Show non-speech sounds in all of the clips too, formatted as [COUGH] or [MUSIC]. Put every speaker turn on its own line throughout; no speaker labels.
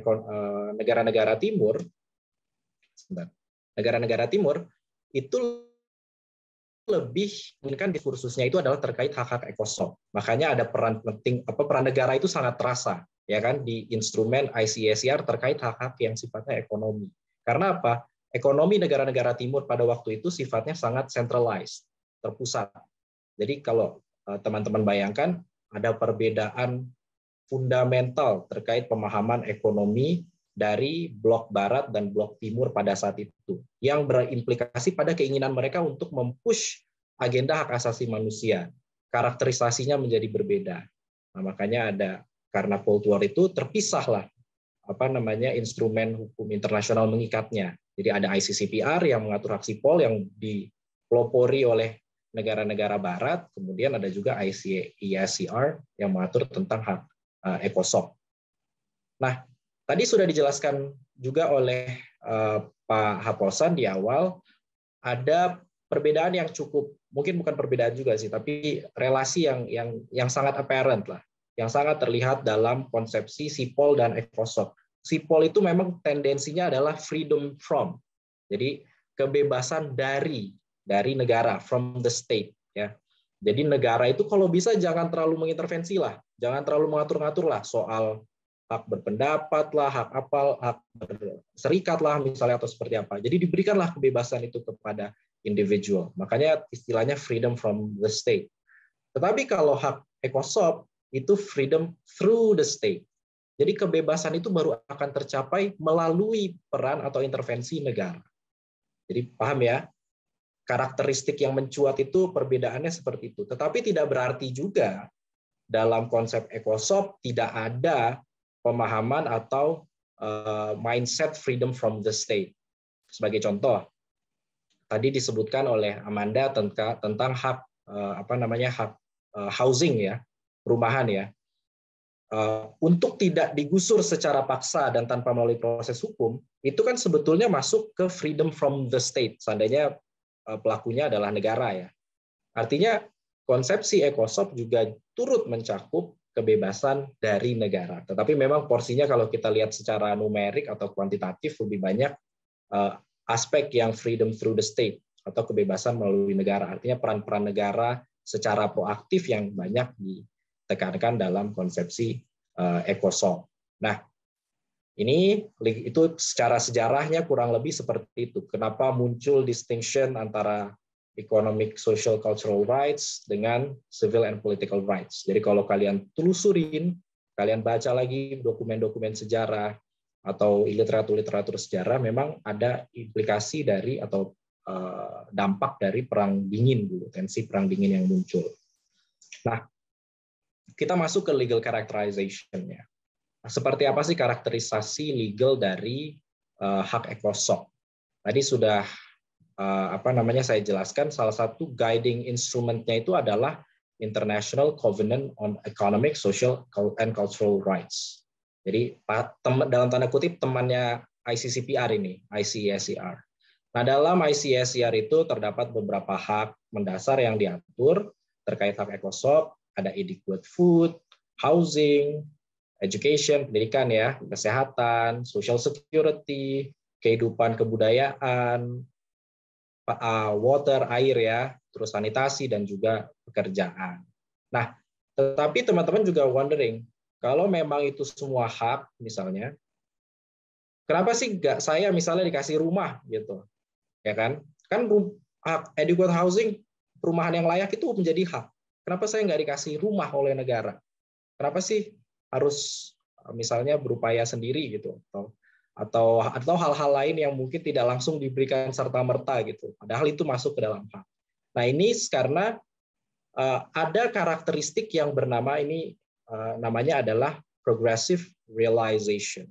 Eh, negara-negara timur, negara-negara timur itu lebih kan diskursusnya itu adalah terkait hak-hak ekosok. Makanya ada peran penting apa peran negara itu sangat terasa ya kan di instrumen ICSR e terkait hak-hak yang sifatnya ekonomi. Karena apa? Ekonomi negara-negara timur pada waktu itu sifatnya sangat centralized, terpusat. Jadi kalau eh, teman-teman bayangkan ada perbedaan fundamental terkait pemahaman ekonomi dari blok barat dan blok timur pada saat itu yang berimplikasi pada keinginan mereka untuk mempush agenda hak asasi manusia. Karakterisasinya menjadi berbeda. Nah, makanya ada karena Cold War itu terpisahlah apa namanya instrumen hukum internasional mengikatnya. Jadi ada ICCPR yang mengatur hak sipol yang dipelopori oleh negara-negara barat, kemudian ada juga ICACR yang mengatur tentang hak ekosop. Eh, nah, tadi sudah dijelaskan juga oleh eh, Pak Hapolsan di awal ada perbedaan yang cukup mungkin bukan perbedaan juga sih, tapi relasi yang yang yang sangat apparent lah, yang sangat terlihat dalam konsepsi sipol dan ekosop. Sipol itu memang tendensinya adalah freedom from, jadi kebebasan dari dari negara from the state ya. Jadi negara itu kalau bisa jangan terlalu mengintervensi lah jangan terlalu mengatur-ngatur lah soal hak berpendapat lah, hak apal, hak serikat lah misalnya atau seperti apa. Jadi diberikanlah kebebasan itu kepada individual. Makanya istilahnya freedom from the state. Tetapi kalau hak ekosop itu freedom through the state. Jadi kebebasan itu baru akan tercapai melalui peran atau intervensi negara. Jadi paham ya? Karakteristik yang mencuat itu perbedaannya seperti itu. Tetapi tidak berarti juga dalam konsep ekosop tidak ada pemahaman atau eh, mindset freedom from the state. Sebagai contoh, tadi disebutkan oleh Amanda tentang tentang hak eh, apa namanya hak eh, housing ya, perumahan ya. Untuk tidak digusur secara paksa dan tanpa melalui proses hukum, itu kan sebetulnya masuk ke freedom from the state. Seandainya pelakunya adalah negara ya. Artinya konsepsi ekosop juga turut mencakup kebebasan dari negara. Tetapi memang porsinya kalau kita lihat secara numerik atau kuantitatif lebih banyak eh, aspek yang freedom through the state atau kebebasan melalui negara. Artinya peran-peran negara secara proaktif yang banyak ditekankan dalam konsepsi ekosop. Eh, nah, ini itu secara sejarahnya kurang lebih seperti itu. Kenapa muncul distinction antara economic, social, cultural rights dengan civil and political rights. Jadi kalau kalian telusurin, kalian baca lagi dokumen-dokumen sejarah atau literatur-literatur sejarah, memang ada implikasi dari atau eh, dampak dari perang dingin dulu, tensi perang dingin yang muncul. Nah, kita masuk ke legal characterization nya Seperti apa sih karakterisasi legal dari eh, hak ekosok? Tadi sudah Eh, apa namanya saya jelaskan salah satu guiding instrumentnya itu adalah International Covenant on Economic, Social, and Cultural Rights. Jadi dalam tanda kutip temannya ICCPR ini, ICSCR. Nah dalam ICSCR itu terdapat beberapa hak mendasar yang diatur terkait hak ekosop, ada adequate food, housing, education, pendidikan ya, kesehatan, social security, kehidupan kebudayaan, Uh, water, air ya, terus sanitasi dan juga pekerjaan. Nah, tetapi teman-teman juga wondering, kalau memang itu semua hak misalnya, kenapa sih nggak saya misalnya dikasih rumah gitu, ya kan? Kan hak adequate housing, perumahan yang layak itu menjadi hak. Kenapa saya nggak dikasih rumah oleh negara? Kenapa sih harus misalnya berupaya sendiri gitu atau atau hal-hal lain yang mungkin tidak langsung diberikan serta merta gitu. Padahal itu masuk ke dalam hak. Nah ini karena uh, ada karakteristik yang bernama ini uh, namanya adalah progressive realization.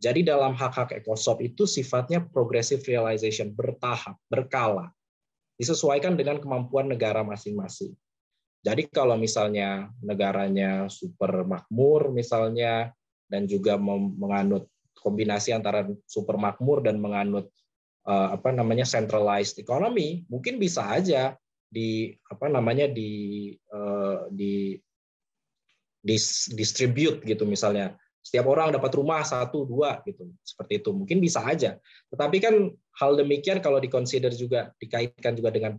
Jadi dalam hak-hak ekosop itu sifatnya progressive realization, bertahap, berkala. Disesuaikan dengan kemampuan negara masing-masing. Jadi kalau misalnya negaranya super makmur misalnya dan juga menganut kombinasi antara super makmur dan menganut eh, apa namanya centralized economy mungkin bisa aja di apa namanya di eh, di dis, distribute gitu misalnya setiap orang dapat rumah satu dua gitu seperti itu mungkin bisa aja tetapi kan hal demikian kalau dikonsider juga dikaitkan juga dengan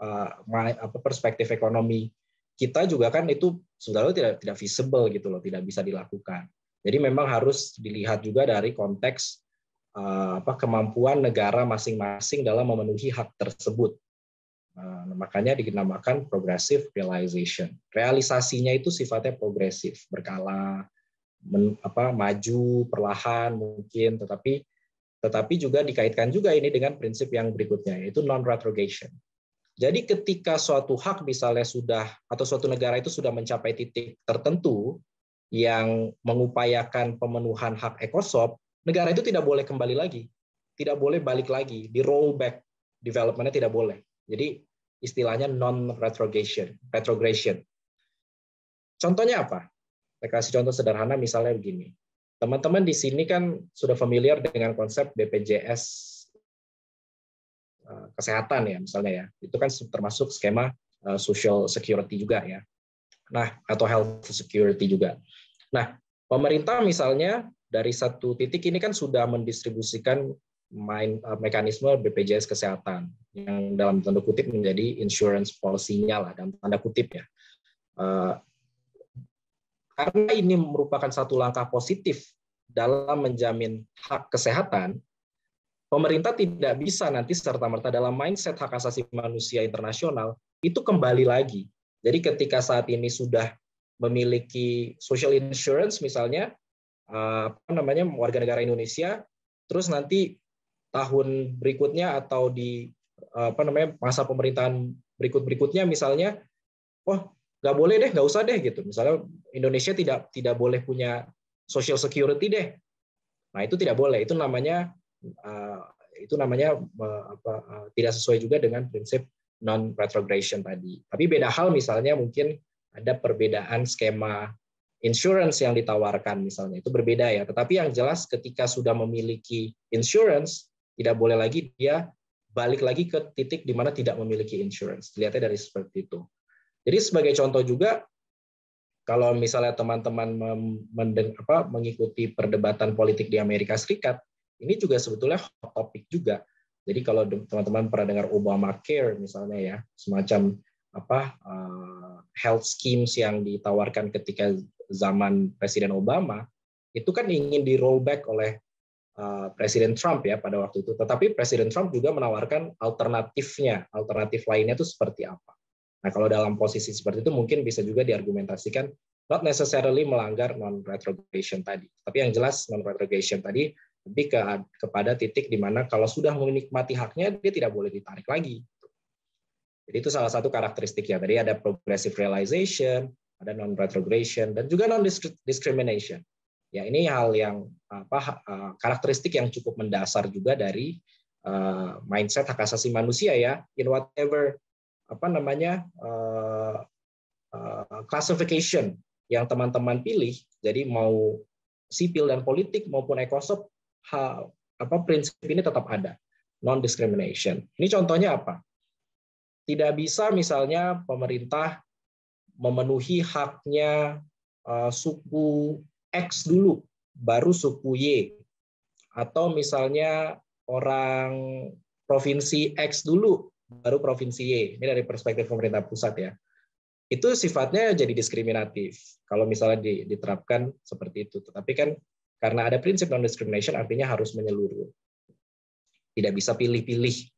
eh, apa perspektif ekonomi kita juga kan itu sebenarnya tidak tidak visible gitu loh tidak bisa dilakukan jadi memang harus dilihat juga dari konteks eh, apa kemampuan negara masing-masing dalam memenuhi hak tersebut. Nah, makanya dinamakan progressive realization. Realisasinya itu sifatnya progresif, berkala, men, apa, maju, perlahan mungkin, tetapi tetapi juga dikaitkan juga ini dengan prinsip yang berikutnya yaitu non retrogation. Jadi ketika suatu hak misalnya sudah atau suatu negara itu sudah mencapai titik tertentu, yang mengupayakan pemenuhan hak ekosop, negara itu tidak boleh kembali lagi, tidak boleh balik lagi, di rollback developmentnya tidak boleh. Jadi istilahnya non retrogression, retrogression. Contohnya apa? Saya kasih contoh sederhana misalnya begini. Teman-teman di sini kan sudah familiar dengan konsep BPJS eh, kesehatan ya misalnya ya. Itu kan termasuk skema eh, social security juga ya. Nah, atau health security juga. Nah, pemerintah misalnya dari satu titik ini kan sudah mendistribusikan main, eh, mekanisme BPJS Kesehatan yang dalam tanda kutip menjadi insurance policy-nya lah dalam tanda kutip ya. Eh, karena ini merupakan satu langkah positif dalam menjamin hak kesehatan, pemerintah tidak bisa nanti serta-merta dalam mindset hak asasi manusia internasional itu kembali lagi. Jadi ketika saat ini sudah memiliki social insurance misalnya eh, apa namanya warga negara Indonesia terus nanti tahun berikutnya atau di eh, apa namanya masa pemerintahan berikut berikutnya misalnya oh nggak boleh deh nggak usah deh gitu misalnya Indonesia tidak tidak boleh punya social security deh nah itu tidak boleh itu namanya eh, itu namanya apa, tidak sesuai juga dengan prinsip non retrogression tadi tapi beda hal misalnya mungkin ada perbedaan skema insurance yang ditawarkan misalnya itu berbeda ya. Tetapi yang jelas ketika sudah memiliki insurance tidak boleh lagi dia balik lagi ke titik di mana tidak memiliki insurance. Dilihatnya dari seperti itu. Jadi sebagai contoh juga kalau misalnya teman-teman apa, mengikuti perdebatan politik di Amerika Serikat, ini juga sebetulnya hot topic juga. Jadi kalau teman-teman pernah dengar Obamacare misalnya ya, semacam apa uh, health schemes yang ditawarkan ketika zaman Presiden Obama itu kan ingin di rollback oleh uh, Presiden Trump ya pada waktu itu. Tetapi Presiden Trump juga menawarkan alternatifnya, alternatif lainnya itu seperti apa. Nah kalau dalam posisi seperti itu mungkin bisa juga diargumentasikan not necessarily melanggar non retrogression tadi. Tapi yang jelas non retrogression tadi lebih ke, kepada titik di mana kalau sudah menikmati haknya dia tidak boleh ditarik lagi jadi itu salah satu karakteristik ya. Tadi ada progressive realization, ada non retrogression dan juga non discrimination. Ya ini hal yang apa karakteristik yang cukup mendasar juga dari eh, mindset hak asasi manusia ya in whatever apa namanya
eh,
eh, classification yang teman-teman pilih. Jadi mau sipil dan politik maupun ekosop hal, apa prinsip ini tetap ada non discrimination. Ini contohnya apa? Tidak bisa misalnya pemerintah memenuhi haknya eh, suku X dulu, baru suku Y. Atau misalnya orang provinsi X dulu, baru provinsi Y. Ini dari perspektif pemerintah pusat ya. Itu sifatnya jadi diskriminatif kalau misalnya diterapkan seperti itu. Tetapi kan karena ada prinsip non-discrimination artinya harus menyeluruh. Tidak bisa pilih-pilih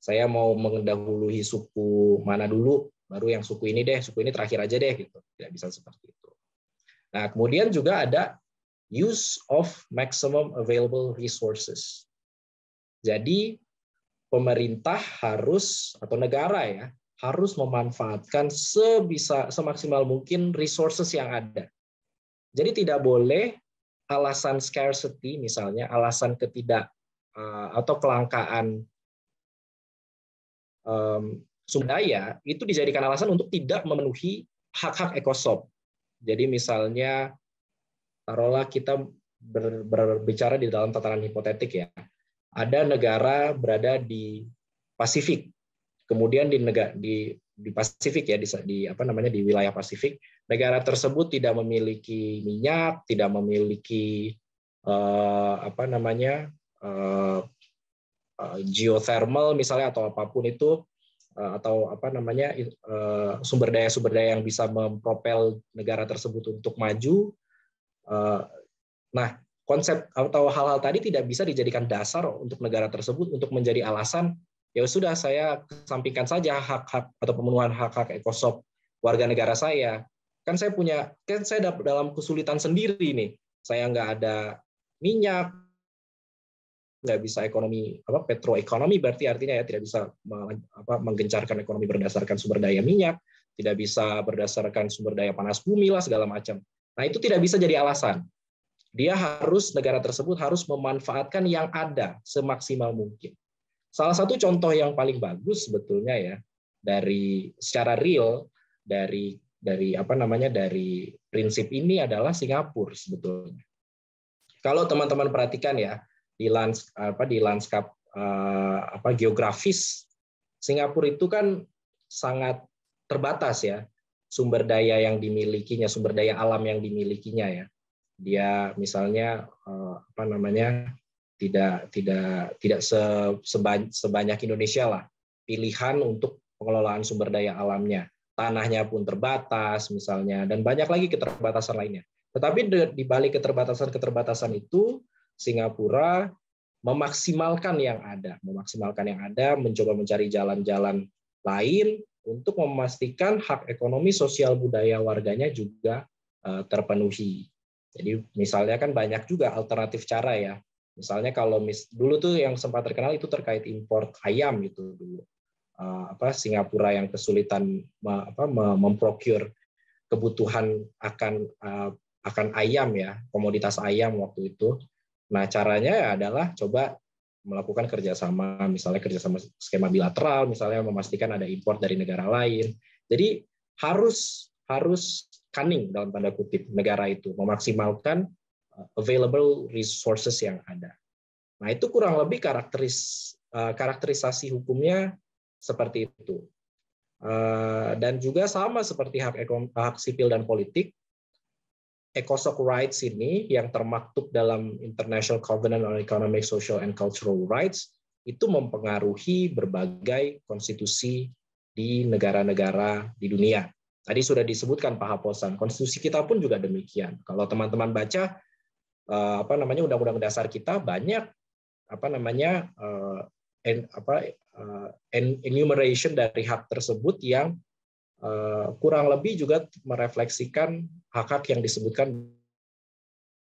saya mau mendahului suku mana dulu, baru yang suku ini deh, suku ini terakhir aja deh gitu. Tidak bisa seperti itu. Nah, kemudian juga ada use of maximum available resources. Jadi pemerintah harus atau negara ya harus memanfaatkan sebisa semaksimal mungkin resources yang ada. Jadi tidak boleh alasan scarcity misalnya alasan ketidak eh, atau kelangkaan sumber daya itu dijadikan alasan untuk tidak memenuhi hak-hak ekosop. Jadi misalnya taruhlah kita ber, berbicara di dalam tataran hipotetik ya. Ada negara berada di Pasifik. Kemudian di negara di di Pasifik ya di, di apa namanya di wilayah Pasifik, negara tersebut tidak memiliki minyak, tidak memiliki eh, apa namanya eh, Eh, geothermal misalnya atau apapun itu eh, atau apa namanya eh, sumber daya sumber daya yang bisa mempropel negara tersebut untuk maju. Nah, konsep atau hal-hal tadi tidak bisa dijadikan dasar untuk negara tersebut untuk menjadi alasan ya sudah saya kesampingkan saja hak-hak atau pemenuhan hak-hak ekosop warga negara saya. Kan saya punya kan saya dalam kesulitan sendiri nih. Saya nggak ada minyak, nggak bisa ekonomi apa petroekonomi berarti artinya ya tidak bisa apa, menggencarkan ekonomi berdasarkan sumber daya minyak, tidak bisa berdasarkan sumber daya panas bumi lah segala macam. Nah itu tidak bisa jadi alasan. Dia harus negara tersebut harus memanfaatkan yang ada semaksimal mungkin. Salah satu contoh yang paling bagus sebetulnya ya dari secara real dari dari apa namanya dari prinsip ini adalah Singapura sebetulnya. Kalau teman-teman perhatikan ya, di lans apa di lanskap eh, apa geografis Singapura itu kan sangat terbatas ya sumber daya yang dimilikinya, sumber daya alam yang dimilikinya ya. Dia misalnya eh, apa namanya tidak tidak tidak sebanyak, sebanyak Indonesia lah pilihan untuk pengelolaan sumber daya alamnya. Tanahnya pun terbatas misalnya dan banyak lagi keterbatasan lainnya. Tetapi di balik keterbatasan-keterbatasan itu Singapura memaksimalkan yang ada, memaksimalkan yang ada, mencoba mencari jalan-jalan lain untuk memastikan hak ekonomi, sosial, budaya warganya juga eh, terpenuhi. Jadi misalnya kan banyak juga alternatif cara ya. Misalnya kalau mis dulu tuh yang sempat terkenal itu terkait impor ayam gitu dulu. Eh, apa Singapura yang kesulitan apa, memprocure kebutuhan akan eh, akan ayam ya, komoditas ayam waktu itu Nah, caranya adalah coba melakukan kerjasama, misalnya kerjasama skema bilateral, misalnya memastikan ada impor dari negara lain. Jadi harus harus cunning dalam tanda kutip negara itu memaksimalkan eh, available resources yang ada. Nah itu kurang lebih karakteris eh, karakterisasi hukumnya seperti itu. Eh, dan juga sama seperti hak, ekonomi, hak sipil dan politik, ECOSOC Rights ini yang termaktub dalam International Covenant on Economic, Social, and Cultural Rights itu mempengaruhi berbagai konstitusi di negara-negara di dunia. Tadi sudah disebutkan Pak Haposan, konstitusi kita pun juga demikian. Kalau teman-teman baca eh, apa namanya undang-undang dasar kita banyak apa namanya eh,
eh,
enumeration dari hak tersebut yang Eh, kurang lebih juga merefleksikan hak-hak yang disebutkan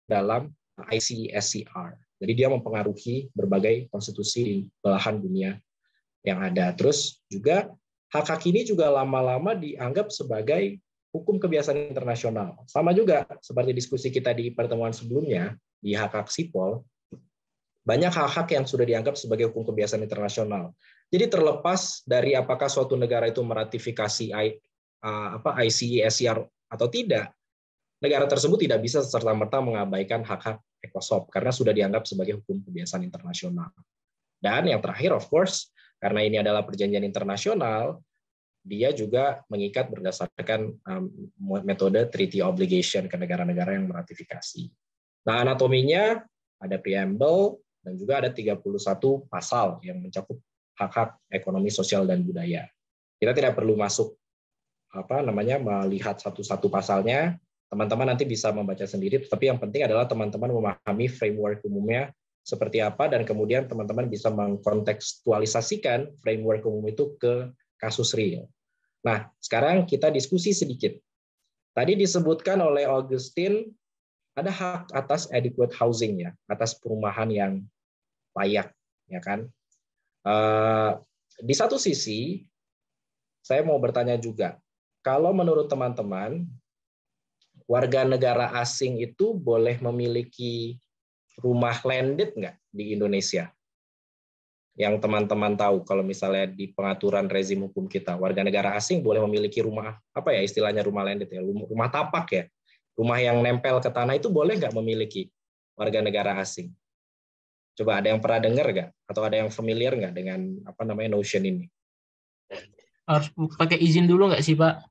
dalam ICSCR. Jadi dia mempengaruhi berbagai konstitusi di belahan dunia yang ada. Terus juga hak-hak ini juga lama-lama dianggap sebagai hukum kebiasaan internasional. Sama juga seperti diskusi kita di pertemuan sebelumnya di hak-hak SIPOL, banyak hak-hak yang sudah dianggap sebagai hukum kebiasaan internasional. Jadi terlepas dari apakah suatu negara itu meratifikasi uh, apa e, atau tidak, negara tersebut tidak bisa serta-merta mengabaikan hak-hak ECOSOC karena sudah dianggap sebagai hukum kebiasaan internasional. Dan yang terakhir of course, karena ini adalah perjanjian internasional, dia juga mengikat berdasarkan um, metode treaty obligation ke negara-negara yang meratifikasi. Nah, anatominya ada preamble dan juga ada 31 pasal yang mencakup hak-hak ekonomi, sosial dan budaya. Kita tidak perlu masuk apa namanya melihat satu-satu pasalnya, teman-teman nanti bisa membaca sendiri, tapi yang penting adalah teman-teman memahami framework umumnya seperti apa dan kemudian teman-teman bisa mengkontekstualisasikan framework umum itu ke kasus real. Nah, sekarang kita diskusi sedikit. Tadi disebutkan oleh Augustine ada hak atas adequate housing ya, atas perumahan yang layak, ya kan? Eh, di satu sisi saya mau bertanya juga, kalau menurut teman-teman warga negara asing itu boleh memiliki rumah landed nggak di Indonesia? Yang teman-teman tahu kalau misalnya di pengaturan rezim hukum kita, warga negara asing boleh memiliki rumah apa ya istilahnya rumah landed ya, rumah tapak ya, rumah yang nempel ke tanah itu boleh nggak memiliki warga negara asing? Coba ada yang pernah dengar nggak? Atau ada yang familiar nggak dengan apa namanya Notion ini?
Harus pakai izin dulu nggak sih, Pak?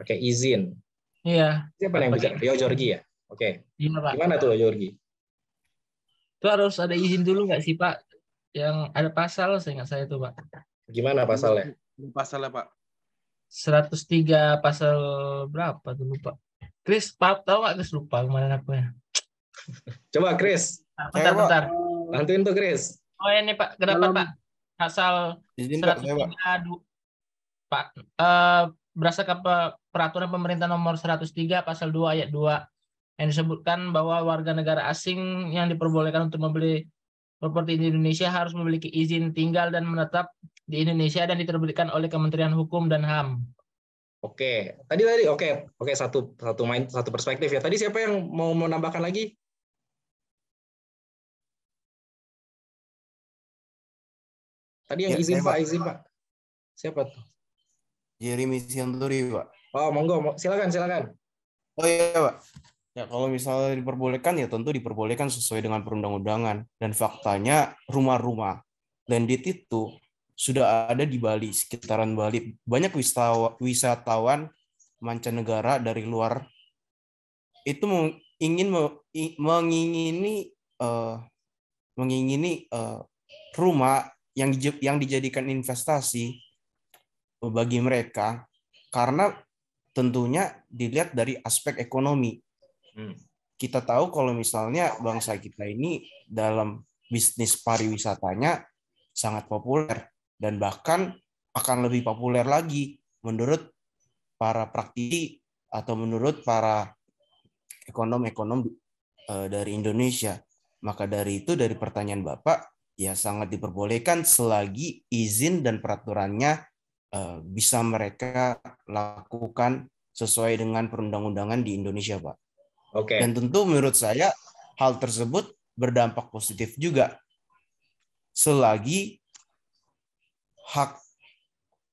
Pakai izin.
Iya. Siapa yang bisa Rio Jorgi ya?
Oke. Okay. Iya, Gimana tuh Jorgi?
Itu harus ada izin dulu nggak sih, Pak? Yang ada pasal nggak saya itu, Pak.
Gimana pasalnya? Pasalnya, Pak.
103 pasal berapa tuh lupa. Chris, Pak, tahu nggak Chris lupa kemarin aku ya. Coba Chris. Bentar, bentar. bentar. Bantuin tuh Chris. Oh ini Pak, kenapa Dalam... Pak? Asal Izin, Pak. Iya, Pak eh, berdasarkan peraturan pemerintah nomor 103 pasal 2 ayat 2 yang disebutkan bahwa warga negara asing yang diperbolehkan untuk membeli properti di Indonesia harus memiliki izin tinggal dan menetap di Indonesia dan diterbitkan oleh Kementerian Hukum dan HAM. Oke, tadi tadi
oke, oke satu satu main satu perspektif ya. Tadi siapa yang mau menambahkan lagi? Tadi yang ya, izin
Pak,
izin Pak. Siapa tuh?
Jeremy Sianturi, Pak. Oh, monggo, silakan, silakan. Oh iya, Pak. Ya, kalau misalnya diperbolehkan ya tentu diperbolehkan sesuai dengan perundang-undangan dan faktanya rumah-rumah landed itu sudah ada di Bali, sekitaran Bali. Banyak wisatawan, wisatawan mancanegara dari luar itu ingin mengingini uh, mengingini uh, rumah yang yang dijadikan investasi bagi mereka karena tentunya dilihat dari aspek ekonomi. Hmm. Kita tahu kalau misalnya bangsa kita ini dalam bisnis pariwisatanya sangat populer dan bahkan akan lebih populer lagi menurut para praktisi atau menurut para ekonom-ekonom eh, dari Indonesia. Maka dari itu dari pertanyaan Bapak, ya sangat diperbolehkan selagi izin dan peraturannya uh, bisa mereka lakukan sesuai dengan perundang-undangan di Indonesia, Pak. Oke. Okay. Dan tentu menurut saya hal tersebut berdampak positif juga selagi hak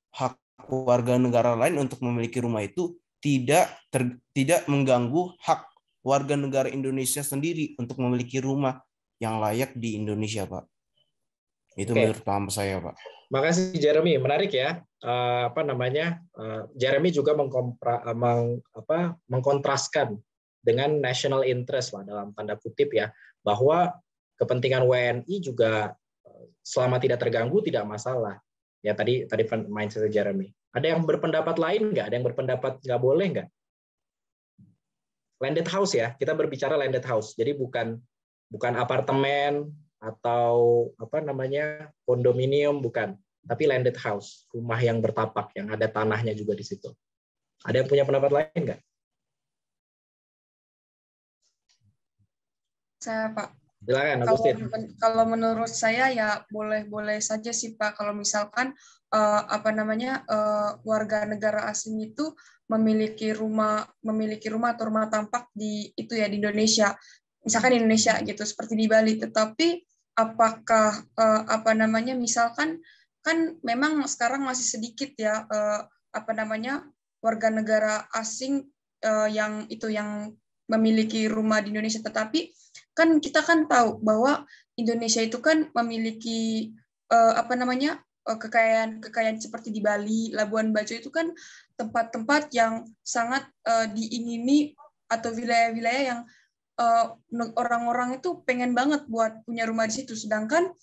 hak warga negara lain untuk memiliki rumah itu tidak ter, tidak mengganggu hak warga negara Indonesia sendiri untuk memiliki rumah yang layak di Indonesia, Pak. Itu okay. menurut paham saya, Pak.
Makasih Jeremy, menarik ya. Eh, apa namanya? Eh, Jeremy juga mengkompra, eh, meng, apa, mengkontraskan dengan national interest lah dalam tanda kutip ya, bahwa kepentingan WNI juga selama tidak terganggu tidak masalah. Ya tadi tadi mindset Jeremy. Ada yang berpendapat lain nggak? Ada yang berpendapat nggak boleh nggak? Landed house ya, kita berbicara landed house. Jadi bukan bukan apartemen, atau apa namanya kondominium bukan, tapi landed house, rumah yang bertapak yang ada tanahnya juga di situ. Ada yang punya pendapat
lain nggak? Saya Pak. Silakan, kalau,
kalau menurut saya ya boleh-boleh saja sih Pak kalau misalkan uh, apa namanya uh, warga negara asing itu memiliki rumah memiliki rumah atau rumah tampak di itu ya di Indonesia misalkan di Indonesia gitu seperti di Bali tetapi apakah uh, apa namanya misalkan kan memang sekarang masih sedikit ya uh, apa namanya warga negara asing uh, yang itu yang memiliki rumah di Indonesia tetapi kan kita kan tahu bahwa Indonesia itu kan memiliki uh, apa namanya kekayaan-kekayaan seperti di Bali, Labuan Bajo itu kan tempat-tempat yang sangat uh, diingini atau wilayah-wilayah yang Eh, orang-orang itu pengen banget buat punya rumah di situ sedangkan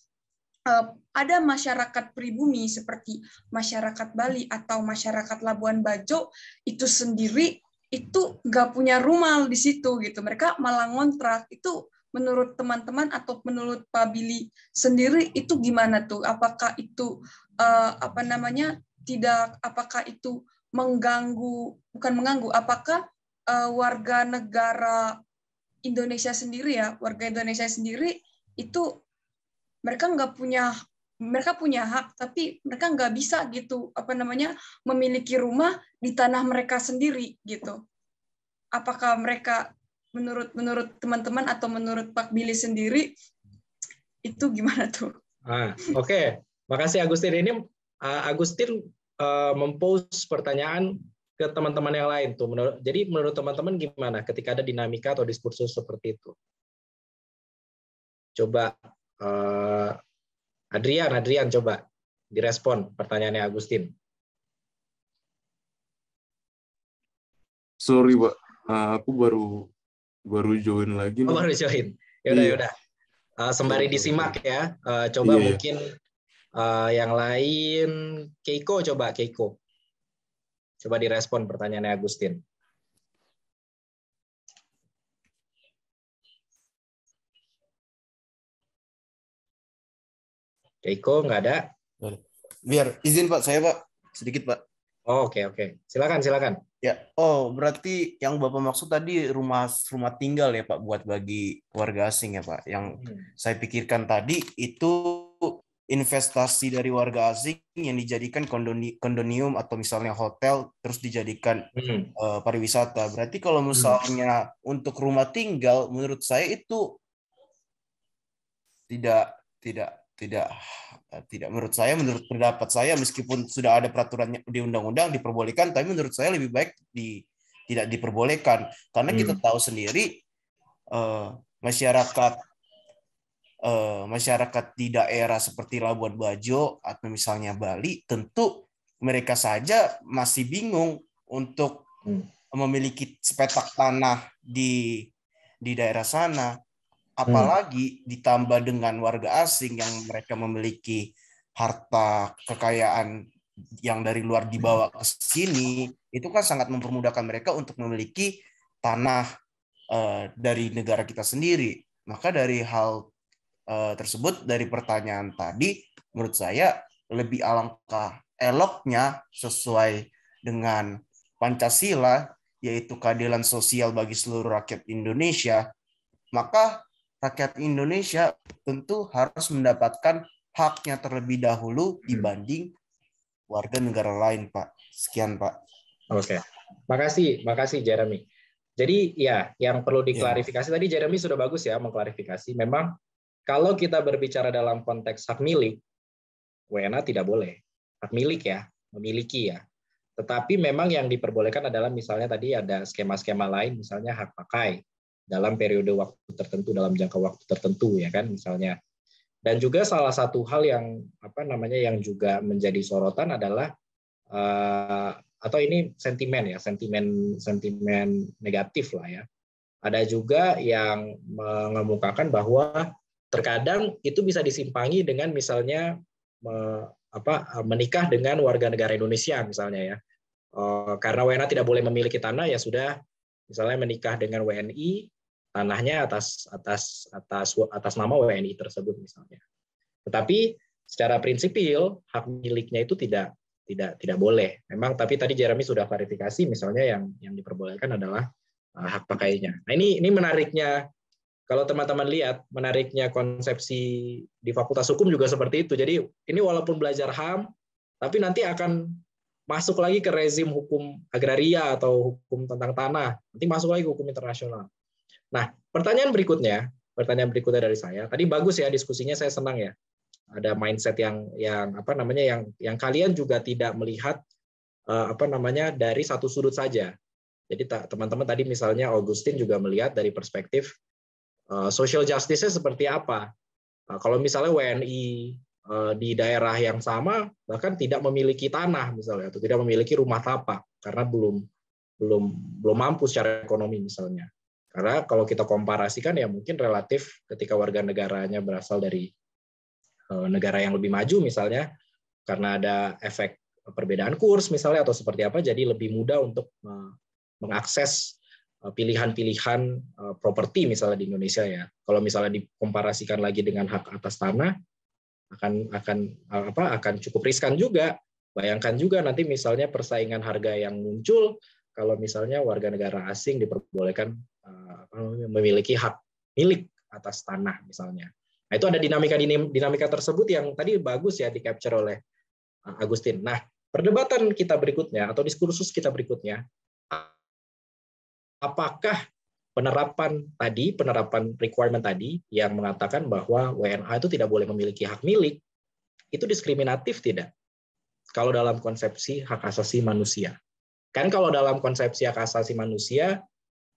eh, ada masyarakat pribumi seperti masyarakat Bali atau masyarakat Labuan Bajo itu sendiri itu nggak punya rumah di situ gitu mereka malah ngontrak itu menurut teman-teman atau menurut Pak Billy sendiri itu gimana tuh apakah itu uh, apa namanya tidak apakah itu mengganggu bukan mengganggu apakah uh, warga negara Indonesia sendiri ya warga Indonesia sendiri itu mereka nggak punya mereka punya hak tapi mereka nggak bisa gitu apa namanya memiliki rumah di tanah mereka sendiri gitu apakah mereka menurut menurut teman-teman atau menurut Pak Billy sendiri itu gimana tuh
ah oke okay. makasih Agustin ini ah, Agustin ah, mempost pertanyaan ke teman-teman yang lain tuh. Menurut, jadi menurut teman-teman gimana ketika ada dinamika atau diskursus seperti itu? Coba uh, Adrian, Adrian coba direspon pertanyaannya Agustin.
Sorry, Pak. Uh, aku baru baru join lagi. Oh, baru join. Yaudah, iya. yaudah.
Uh, sembari iya, iya. disimak ya.
Uh, coba iya. iya. mungkin uh, yang
lain Keiko coba Keiko. Coba direspon pertanyaannya Agustin.
Keiko nggak ada?
Biar izin Pak, saya Pak sedikit Pak.
Oh, oke okay, oke. Okay.
Silakan silakan.
Ya. Oh berarti yang Bapak maksud tadi rumah rumah tinggal ya Pak buat bagi warga asing ya Pak. Yang hmm. saya pikirkan tadi itu investasi dari warga asing yang dijadikan kondoni, kondonium atau misalnya hotel terus dijadikan hmm. uh, pariwisata. Berarti kalau hmm. misalnya hmm. untuk rumah tinggal menurut saya itu tidak tidak tidak eh, tidak menurut saya menurut pendapat saya meskipun sudah ada peraturannya di undang-undang diperbolehkan tapi menurut saya lebih baik di tidak diperbolehkan karena hmm. kita tahu sendiri uh, masyarakat Eh, masyarakat di daerah seperti Labuan Bajo atau misalnya Bali, tentu mereka saja masih bingung untuk hmm. memiliki sepetak tanah di di daerah sana. Apalagi hmm. ditambah dengan warga asing yang mereka memiliki harta kekayaan yang dari luar dibawa ke sini, itu kan sangat mempermudahkan mereka untuk memiliki tanah eh, dari negara kita sendiri. Maka dari hal Eh, tersebut dari pertanyaan tadi menurut saya lebih alangkah eloknya sesuai dengan Pancasila yaitu keadilan sosial bagi seluruh rakyat Indonesia maka rakyat Indonesia tentu harus mendapatkan haknya terlebih dahulu hmm. dibanding warga negara lain, Pak. Sekian, Pak. Oke. Okay. Makasih,
makasih Jeremy. Jadi ya, yang perlu diklarifikasi ya. tadi Jeremy sudah bagus ya mengklarifikasi. Memang kalau kita berbicara dalam konteks hak milik, WNA tidak boleh. Hak milik ya, memiliki ya. Tetapi memang yang diperbolehkan adalah misalnya tadi ada skema-skema lain, misalnya hak pakai dalam periode waktu tertentu, dalam jangka waktu tertentu ya kan misalnya. Dan juga salah satu hal yang apa namanya yang juga menjadi sorotan adalah eh, atau ini sentimen ya, sentimen sentimen negatif lah ya. Ada juga yang mengemukakan bahwa terkadang itu bisa disimpangi dengan misalnya me, apa, menikah dengan warga negara Indonesia misalnya ya eh, karena WNA tidak boleh memiliki tanah ya sudah misalnya menikah dengan WNI tanahnya atas atas atas atas nama WNI tersebut misalnya tetapi secara prinsipil hak miliknya itu tidak tidak tidak boleh memang tapi tadi Jeremy sudah klarifikasi misalnya yang yang diperbolehkan adalah eh, hak pakainya nah ini ini menariknya kalau teman-teman lihat menariknya konsepsi di Fakultas Hukum juga seperti itu. Jadi ini walaupun belajar HAM, tapi nanti akan masuk lagi ke rezim hukum agraria atau hukum tentang tanah. Nanti masuk lagi ke hukum internasional. Nah, pertanyaan berikutnya, pertanyaan berikutnya dari saya. Tadi bagus ya diskusinya, saya senang ya. Ada mindset yang yang apa namanya yang yang kalian juga tidak melihat eh, apa namanya dari satu sudut saja. Jadi teman-teman tadi misalnya Augustin juga melihat dari perspektif Eh, social justice-nya seperti apa. Nah, kalau misalnya WNI eh, di daerah yang sama bahkan tidak memiliki tanah misalnya atau tidak memiliki rumah tapak karena belum belum belum mampu secara ekonomi misalnya. Karena kalau kita komparasikan ya mungkin relatif ketika warga negaranya berasal dari eh, negara yang lebih maju misalnya karena ada efek perbedaan kurs misalnya atau seperti apa jadi lebih mudah untuk mengakses Eh, pilihan-pilihan eh, properti misalnya di Indonesia ya. Kalau misalnya dikomparasikan lagi dengan hak atas tanah akan akan eh, apa akan cukup riskan juga. Bayangkan juga nanti misalnya persaingan harga yang muncul kalau misalnya warga negara asing diperbolehkan memiliki hak milik atas tanah misalnya. Nah, itu ada dinamika dinamika tersebut yang tadi bagus ya di capture oleh Agustin. Nah, perdebatan kita berikutnya atau diskursus kita berikutnya apakah penerapan tadi, penerapan requirement tadi yang mengatakan bahwa WNA itu tidak boleh memiliki hak milik, itu diskriminatif tidak? Kalau dalam konsepsi hak asasi manusia. Kan kalau dalam konsepsi hak asasi manusia,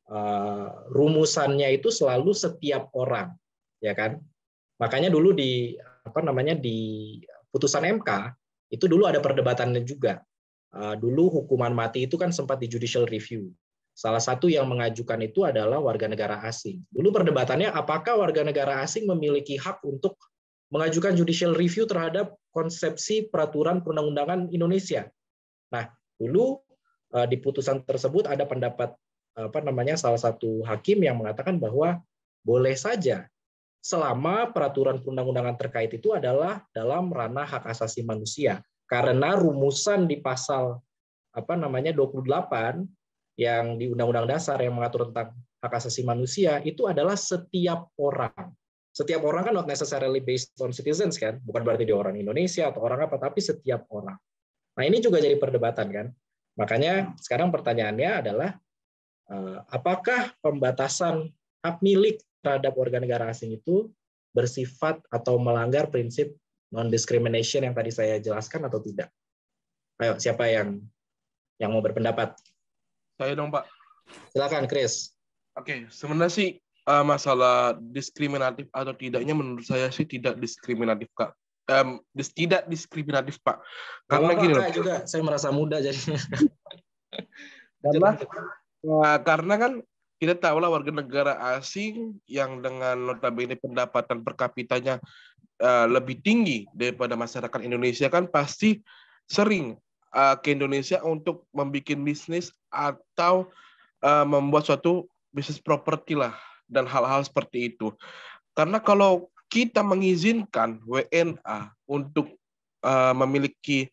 eh, rumusannya itu selalu setiap orang, ya kan? Makanya dulu di apa namanya di putusan MK itu dulu ada perdebatannya juga. Eh, dulu hukuman mati itu kan sempat di judicial review Salah satu yang mengajukan itu adalah warga negara asing. Dulu perdebatannya apakah warga negara asing memiliki hak untuk mengajukan judicial review terhadap konsepsi peraturan perundang-undangan Indonesia. Nah, dulu eh, di putusan tersebut ada pendapat apa namanya salah satu hakim yang mengatakan bahwa boleh saja selama peraturan perundang-undangan terkait itu adalah dalam ranah hak asasi manusia karena rumusan di pasal apa namanya 28 yang di Undang-Undang Dasar yang mengatur tentang hak asasi manusia itu adalah setiap orang. Setiap orang kan not necessarily based on citizens kan, bukan berarti dia orang Indonesia atau orang apa, tapi setiap orang. Nah ini juga jadi perdebatan kan. Makanya sekarang pertanyaannya adalah eh, apakah pembatasan hak milik terhadap warga negara asing itu bersifat atau melanggar prinsip non discrimination yang tadi saya jelaskan atau tidak? Ayo siapa yang yang mau berpendapat?
Saya dong, Pak. Silakan, Chris. Oke, sebenarnya sih uh, masalah diskriminatif atau tidaknya menurut saya sih tidak diskriminatif, Kak. Um, dis tidak diskriminatif, Pak. Karena Bapak, gini loh. juga
saya merasa muda jadi. [LAUGHS]
karena, uh, karena kan kita tahu lah warga negara asing yang dengan notabene pendapatan per kapitanya uh, lebih tinggi daripada masyarakat Indonesia kan pasti sering uh, ke Indonesia untuk membuat bisnis atau uh, membuat suatu bisnis properti lah dan hal-hal seperti itu. Karena kalau kita mengizinkan WNA untuk uh, memiliki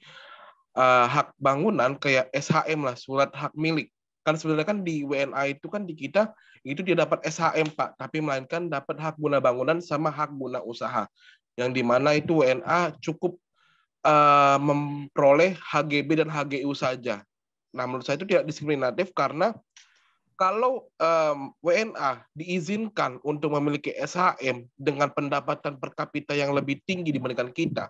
uh, hak bangunan kayak SHM lah, surat hak milik. Kan sebenarnya kan di WNA itu kan di kita itu dia dapat SHM Pak, tapi melainkan dapat hak guna bangunan sama hak guna usaha. Yang dimana itu WNA cukup uh, memperoleh HGB dan HGU saja. Nah, menurut saya itu tidak diskriminatif karena kalau um, WNA diizinkan untuk memiliki SHM dengan pendapatan per kapita yang lebih tinggi dibandingkan kita,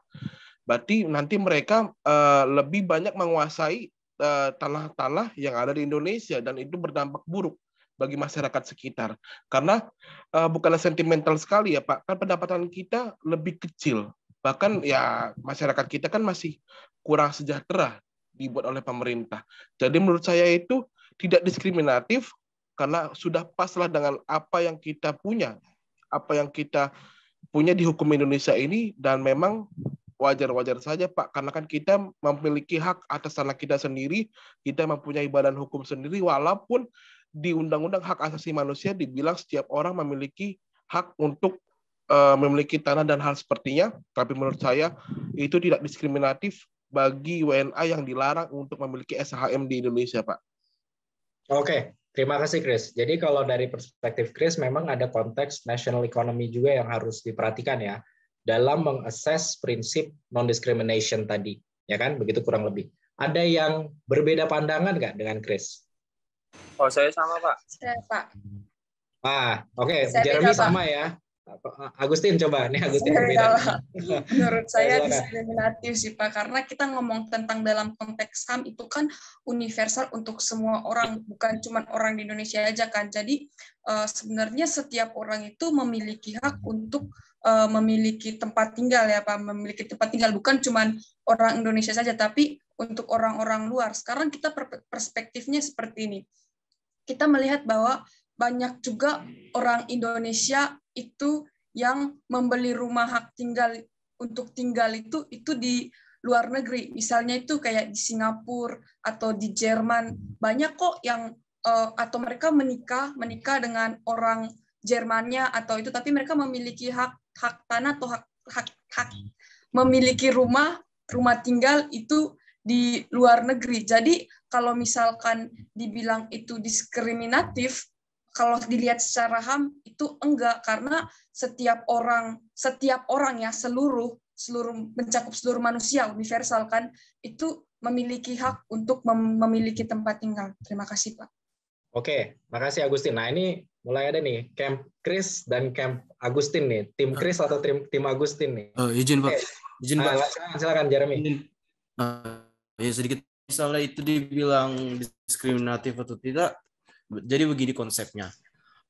berarti nanti mereka uh, lebih banyak menguasai tanah e, tanah-tanah yang ada di Indonesia dan itu berdampak buruk bagi masyarakat sekitar. Karena uh, bukanlah sentimental sekali ya Pak, kan pendapatan kita lebih kecil. Bahkan ya masyarakat kita kan masih kurang sejahtera dibuat oleh pemerintah. Jadi menurut saya itu tidak diskriminatif karena sudah paslah dengan apa yang kita punya, apa yang kita punya di hukum Indonesia ini dan memang wajar-wajar saja Pak karena kan kita memiliki hak atas tanah kita sendiri, kita mempunyai badan hukum sendiri walaupun di undang-undang hak asasi manusia dibilang setiap orang memiliki hak untuk eh, memiliki tanah dan hal sepertinya, tapi menurut saya itu tidak diskriminatif bagi WNA yang dilarang untuk memiliki SHM di Indonesia, Pak? Oke,
terima kasih Chris. Jadi kalau dari perspektif Chris, memang ada konteks national economy juga yang harus diperhatikan ya dalam mengakses prinsip non-discrimination tadi, ya kan? Begitu kurang lebih. Ada yang berbeda pandangan nggak dengan Chris?
Oh, saya sama
Pak. Saya Pak.
Ah, oke, okay. Jeremy sama ya. Ah, Agustin coba nih Agustin perbedaan. Iya, iya, iya. [LAUGHS] Menurut saya
diskriminatif sih Pak karena kita ngomong tentang dalam konteks HAM itu kan universal untuk semua orang bukan cuma orang di Indonesia aja kan. Jadi eh, sebenarnya setiap orang itu memiliki hak untuk eh, memiliki tempat tinggal ya Pak, memiliki tempat tinggal bukan cuma orang Indonesia saja tapi untuk orang-orang luar. Sekarang kita perspektifnya seperti ini. Kita melihat bahwa banyak juga orang Indonesia itu yang membeli rumah hak tinggal untuk tinggal itu itu di luar negeri misalnya itu kayak di Singapura atau di Jerman banyak kok yang eh, atau mereka menikah menikah dengan orang Jermannya atau itu tapi mereka memiliki hak hak tanah atau hak hak hak memiliki rumah rumah tinggal itu di luar negeri jadi kalau misalkan dibilang itu diskriminatif kalau dilihat secara HAM itu enggak karena setiap orang setiap orang ya seluruh seluruh mencakup seluruh manusia universal kan itu memiliki hak untuk memiliki tempat tinggal. Terima kasih Pak.
Oke, makasih Agustin. Nah ini mulai ada nih camp Chris dan camp Agustin nih. Tim Chris atau tim tim Agustin nih?
Uh, izin Pak. Okay. Izin ah, Pak. Nah, silakan, silakan Jeremy. Uh, ya sedikit misalnya itu dibilang diskriminatif atau tidak, jadi begini konsepnya.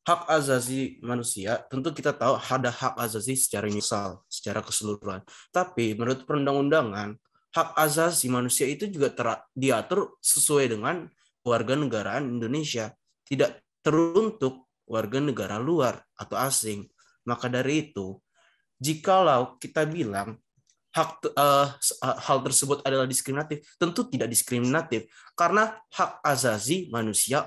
Hak azazi manusia, tentu kita tahu ada hak azazi secara universal, secara keseluruhan. Tapi menurut perundang-undangan, hak azazi manusia itu juga ter- diatur sesuai dengan warga negaraan Indonesia, tidak teruntuk warga negara luar atau asing. Maka dari itu, jikalau kita bilang hak uh, hal tersebut adalah diskriminatif, tentu tidak diskriminatif karena hak azazi manusia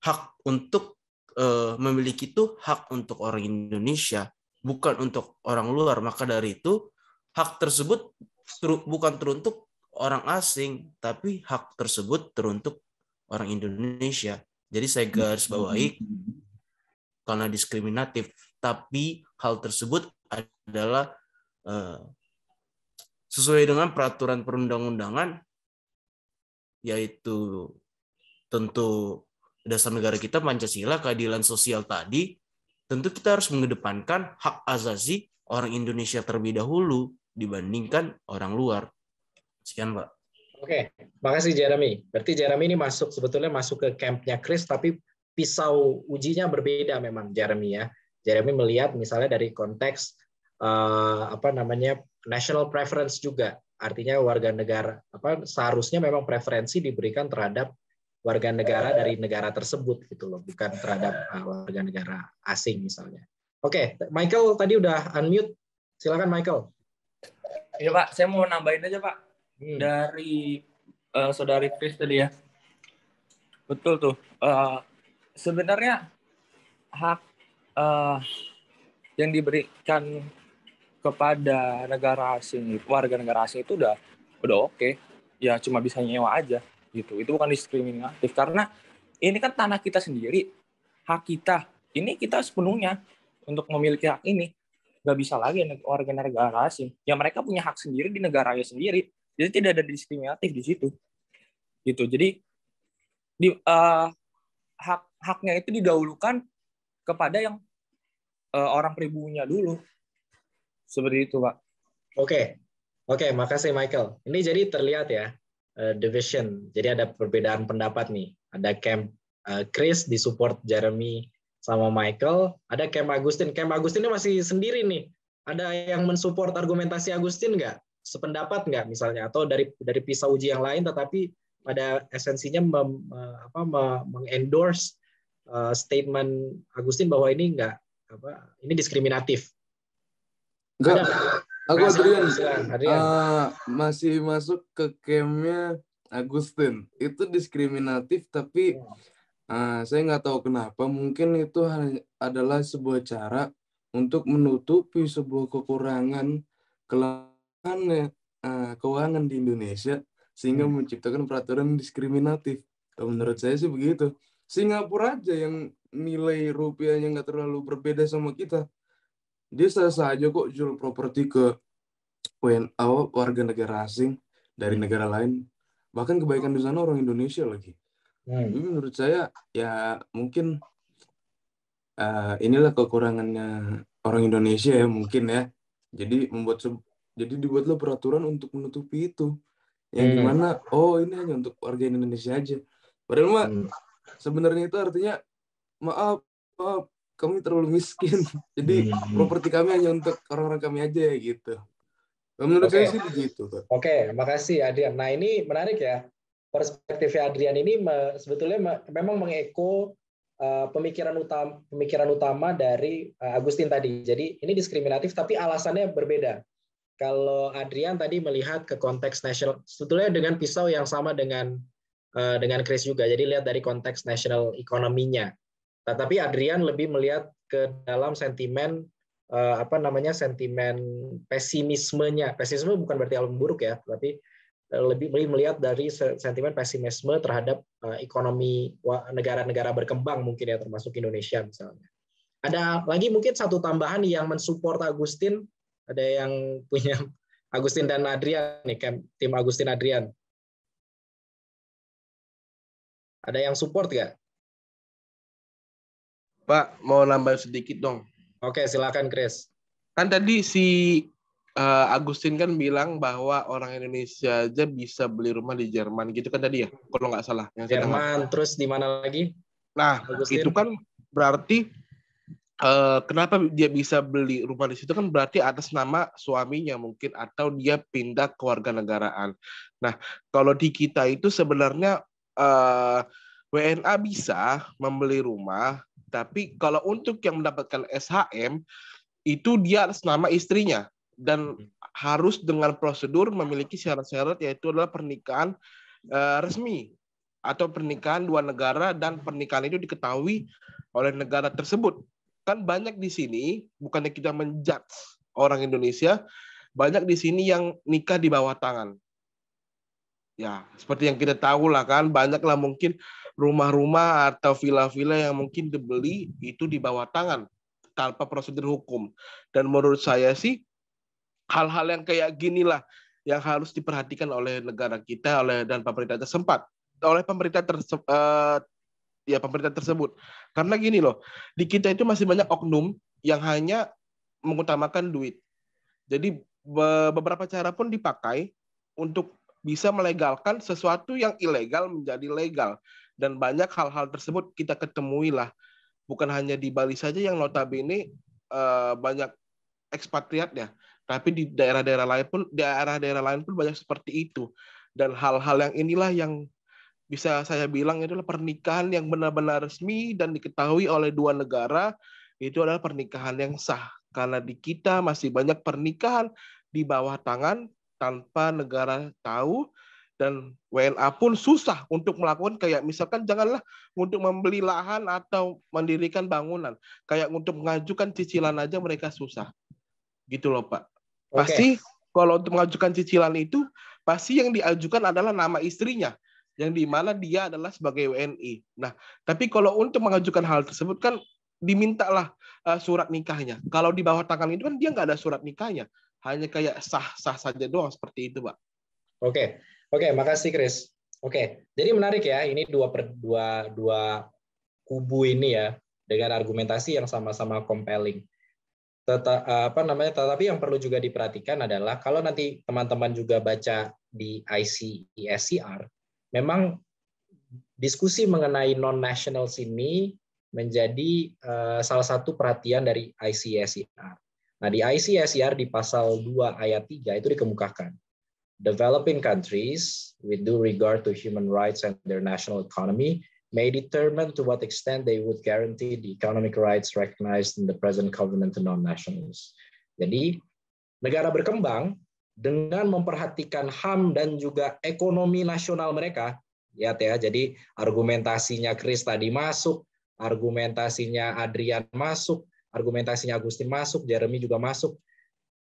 hak untuk uh, memiliki itu hak untuk orang Indonesia, bukan untuk orang luar. Maka dari itu hak tersebut teru, bukan teruntuk orang asing, tapi hak tersebut teruntuk orang Indonesia. Jadi saya garis bawahi karena diskriminatif, tapi hal tersebut adalah uh, sesuai dengan peraturan perundang-undangan yaitu tentu dasar negara kita Pancasila, keadilan sosial tadi, tentu kita harus mengedepankan hak asasi orang Indonesia terlebih dahulu dibandingkan orang luar. Sekian, Pak.
Oke, makasih Jeremy. Berarti Jeremy ini masuk sebetulnya masuk ke campnya Chris, tapi pisau ujinya berbeda memang Jeremy ya. Jeremy melihat misalnya dari konteks eh, apa namanya national preference juga, artinya warga negara apa seharusnya memang preferensi diberikan terhadap warga negara dari negara
tersebut gitu loh, bukan terhadap uh, warga negara asing misalnya.
Oke, okay, Michael tadi udah unmute. Silakan Michael.
Iya Pak, saya mau nambahin aja Pak hmm. dari uh, saudari Chris tadi ya. Betul tuh. Uh, sebenarnya hak uh, yang diberikan kepada negara asing warga negara asing itu udah udah oke okay. ya cuma bisa nyewa aja gitu itu bukan diskriminatif karena ini kan tanah kita sendiri hak kita ini kita sepenuhnya untuk memiliki hak ini nggak bisa lagi warga negara asing yang mereka punya hak sendiri di negaranya sendiri jadi tidak ada diskriminatif di situ gitu jadi di uh, hak haknya itu didahulukan kepada yang uh, orang pribunya
dulu
seperti itu pak
oke okay. Oke, okay, makasih Michael. Ini
jadi terlihat ya, Eh, division. Jadi ada perbedaan pendapat nih. Ada camp uh, eh, Chris support Jeremy sama Michael. Ada camp Agustin. Camp Agustin ini masih sendiri nih. Ada yang mensupport argumentasi Agustin nggak? Sependapat nggak misalnya? Atau dari dari pisau uji yang lain tetapi pada esensinya mem, eh, apa, mengendorse uh, statement Agustin bahwa ini nggak apa ini diskriminatif.
Enggak. Aku nah, Adrian. Adrian. Uh, masih masuk ke campnya Agustin. Itu diskriminatif tapi uh, saya nggak tahu kenapa. Mungkin itu adalah sebuah cara untuk menutupi sebuah kekurangan kelemahan uh, eh, keuangan di Indonesia sehingga hmm. menciptakan peraturan diskriminatif. Kalau menurut saya sih begitu. Singapura aja yang nilai rupiahnya nggak terlalu berbeda sama kita, dia sah sah aja kok jual properti ke WNA warga negara asing dari hmm. negara lain bahkan kebaikan di sana orang Indonesia lagi hmm. Jadi menurut saya ya mungkin uh, inilah kekurangannya orang Indonesia ya mungkin ya jadi membuat jadi dibuatlah peraturan untuk menutupi itu yang hmm. dimana oh ini hanya untuk warga Indonesia aja padahal mah hmm. sebenarnya itu artinya maaf maaf kami terlalu miskin [LAUGHS] jadi hmm. properti kami hanya untuk orang-orang kami aja gitu
menurut okay. saya sih begitu oke okay. makasih Adrian nah ini menarik ya perspektifnya Adrian ini sebetulnya memang mengeko eh, pemikiran utama pemikiran utama dari eh, Agustin tadi jadi ini diskriminatif tapi alasannya berbeda kalau Adrian tadi melihat ke konteks nasional sebetulnya dengan pisau yang sama dengan uh, dengan Chris juga jadi lihat dari konteks nasional ekonominya Nah, tapi Adrian lebih melihat ke dalam sentimen eh, apa namanya sentimen pesimismenya. Pesimisme bukan berarti hal buruk ya, tapi eh, lebih melihat dari sentimen pesimisme terhadap eh, ekonomi negara-negara berkembang mungkin ya termasuk Indonesia misalnya. Ada lagi mungkin satu tambahan yang
mensupport Agustin, ada yang punya [LAUGHS] Agustin dan Adrian nih tim Agustin Adrian. Ada yang support nggak?
Pak mau nambah sedikit dong. Oke, silakan Chris. Kan tadi si uh, Agustin kan bilang bahwa orang Indonesia aja bisa beli rumah di Jerman gitu kan tadi ya, kalau nggak salah. Yang Jerman, terus di mana lagi? Nah, Agustin. itu kan berarti uh, kenapa dia bisa beli rumah di situ kan berarti atas nama suaminya mungkin atau dia pindah ke warga negaraan. Nah, kalau di kita itu sebenarnya uh, eh, WNA bisa membeli rumah tapi kalau untuk yang mendapatkan SHM itu dia atas nama istrinya dan hmm. harus dengan prosedur memiliki syarat-syarat yaitu adalah pernikahan uh, resmi atau pernikahan dua negara dan pernikahan itu diketahui oleh negara tersebut. Kan banyak di sini bukannya kita menjudge orang Indonesia, banyak di sini yang nikah di bawah tangan. Ya, seperti yang kita tahu lah kan, banyaklah mungkin rumah-rumah atau villa-villa yang mungkin dibeli itu di bawah tangan tanpa prosedur hukum. Dan menurut saya sih hal-hal yang kayak ginilah yang harus diperhatikan oleh negara kita oleh dan pemerintah tersempat oleh pemerintah terse, uh, ya pemerintah tersebut. Karena gini loh, di kita itu masih banyak oknum yang hanya mengutamakan duit. Jadi beberapa cara pun dipakai untuk bisa melegalkan sesuatu yang ilegal menjadi legal. Dan banyak hal-hal tersebut kita ketemui lah, Bukan hanya di Bali saja yang notabene uh, banyak ekspatriatnya, tapi di daerah-daerah lain pun daerah-daerah lain pun banyak seperti itu. Dan hal-hal yang inilah yang bisa saya bilang itu adalah pernikahan yang benar-benar resmi dan diketahui oleh dua negara itu adalah pernikahan yang sah karena di kita masih banyak pernikahan di bawah tangan tanpa negara tahu dan WNA pun susah untuk melakukan kayak misalkan janganlah untuk membeli lahan atau mendirikan bangunan kayak untuk mengajukan cicilan aja mereka susah gitu loh pak pasti kalau untuk mengajukan cicilan itu pasti yang diajukan adalah nama istrinya yang dimana dia adalah sebagai WNI nah tapi kalau untuk mengajukan hal tersebut kan dimintalah uh, surat nikahnya kalau di bawah tangan itu kan dia nggak ada surat nikahnya hanya kayak sah sah saja doang seperti itu pak oke okay.
Oke, okay, makasih Chris. Oke, okay. jadi menarik ya. Ini dua per dua dua kubu ini ya dengan argumentasi yang sama-sama compelling. Teta, eh, apa namanya? Tetapi yang perlu juga diperhatikan adalah kalau nanti teman-teman juga baca di ICESCR, memang diskusi mengenai non-nationals ini menjadi eh, salah satu perhatian dari ICSCR. E nah, di ICSCR e di pasal 2 ayat 3 itu dikemukakan developing countries with due regard to human rights and their national economy may determine to what extent they would guarantee the economic rights recognized in the present covenant to non-nationals. Jadi, negara berkembang dengan memperhatikan HAM dan juga ekonomi nasional mereka, ya ya, jadi argumentasinya Chris tadi masuk, argumentasinya Adrian masuk, argumentasinya Agustin masuk, Jeremy juga masuk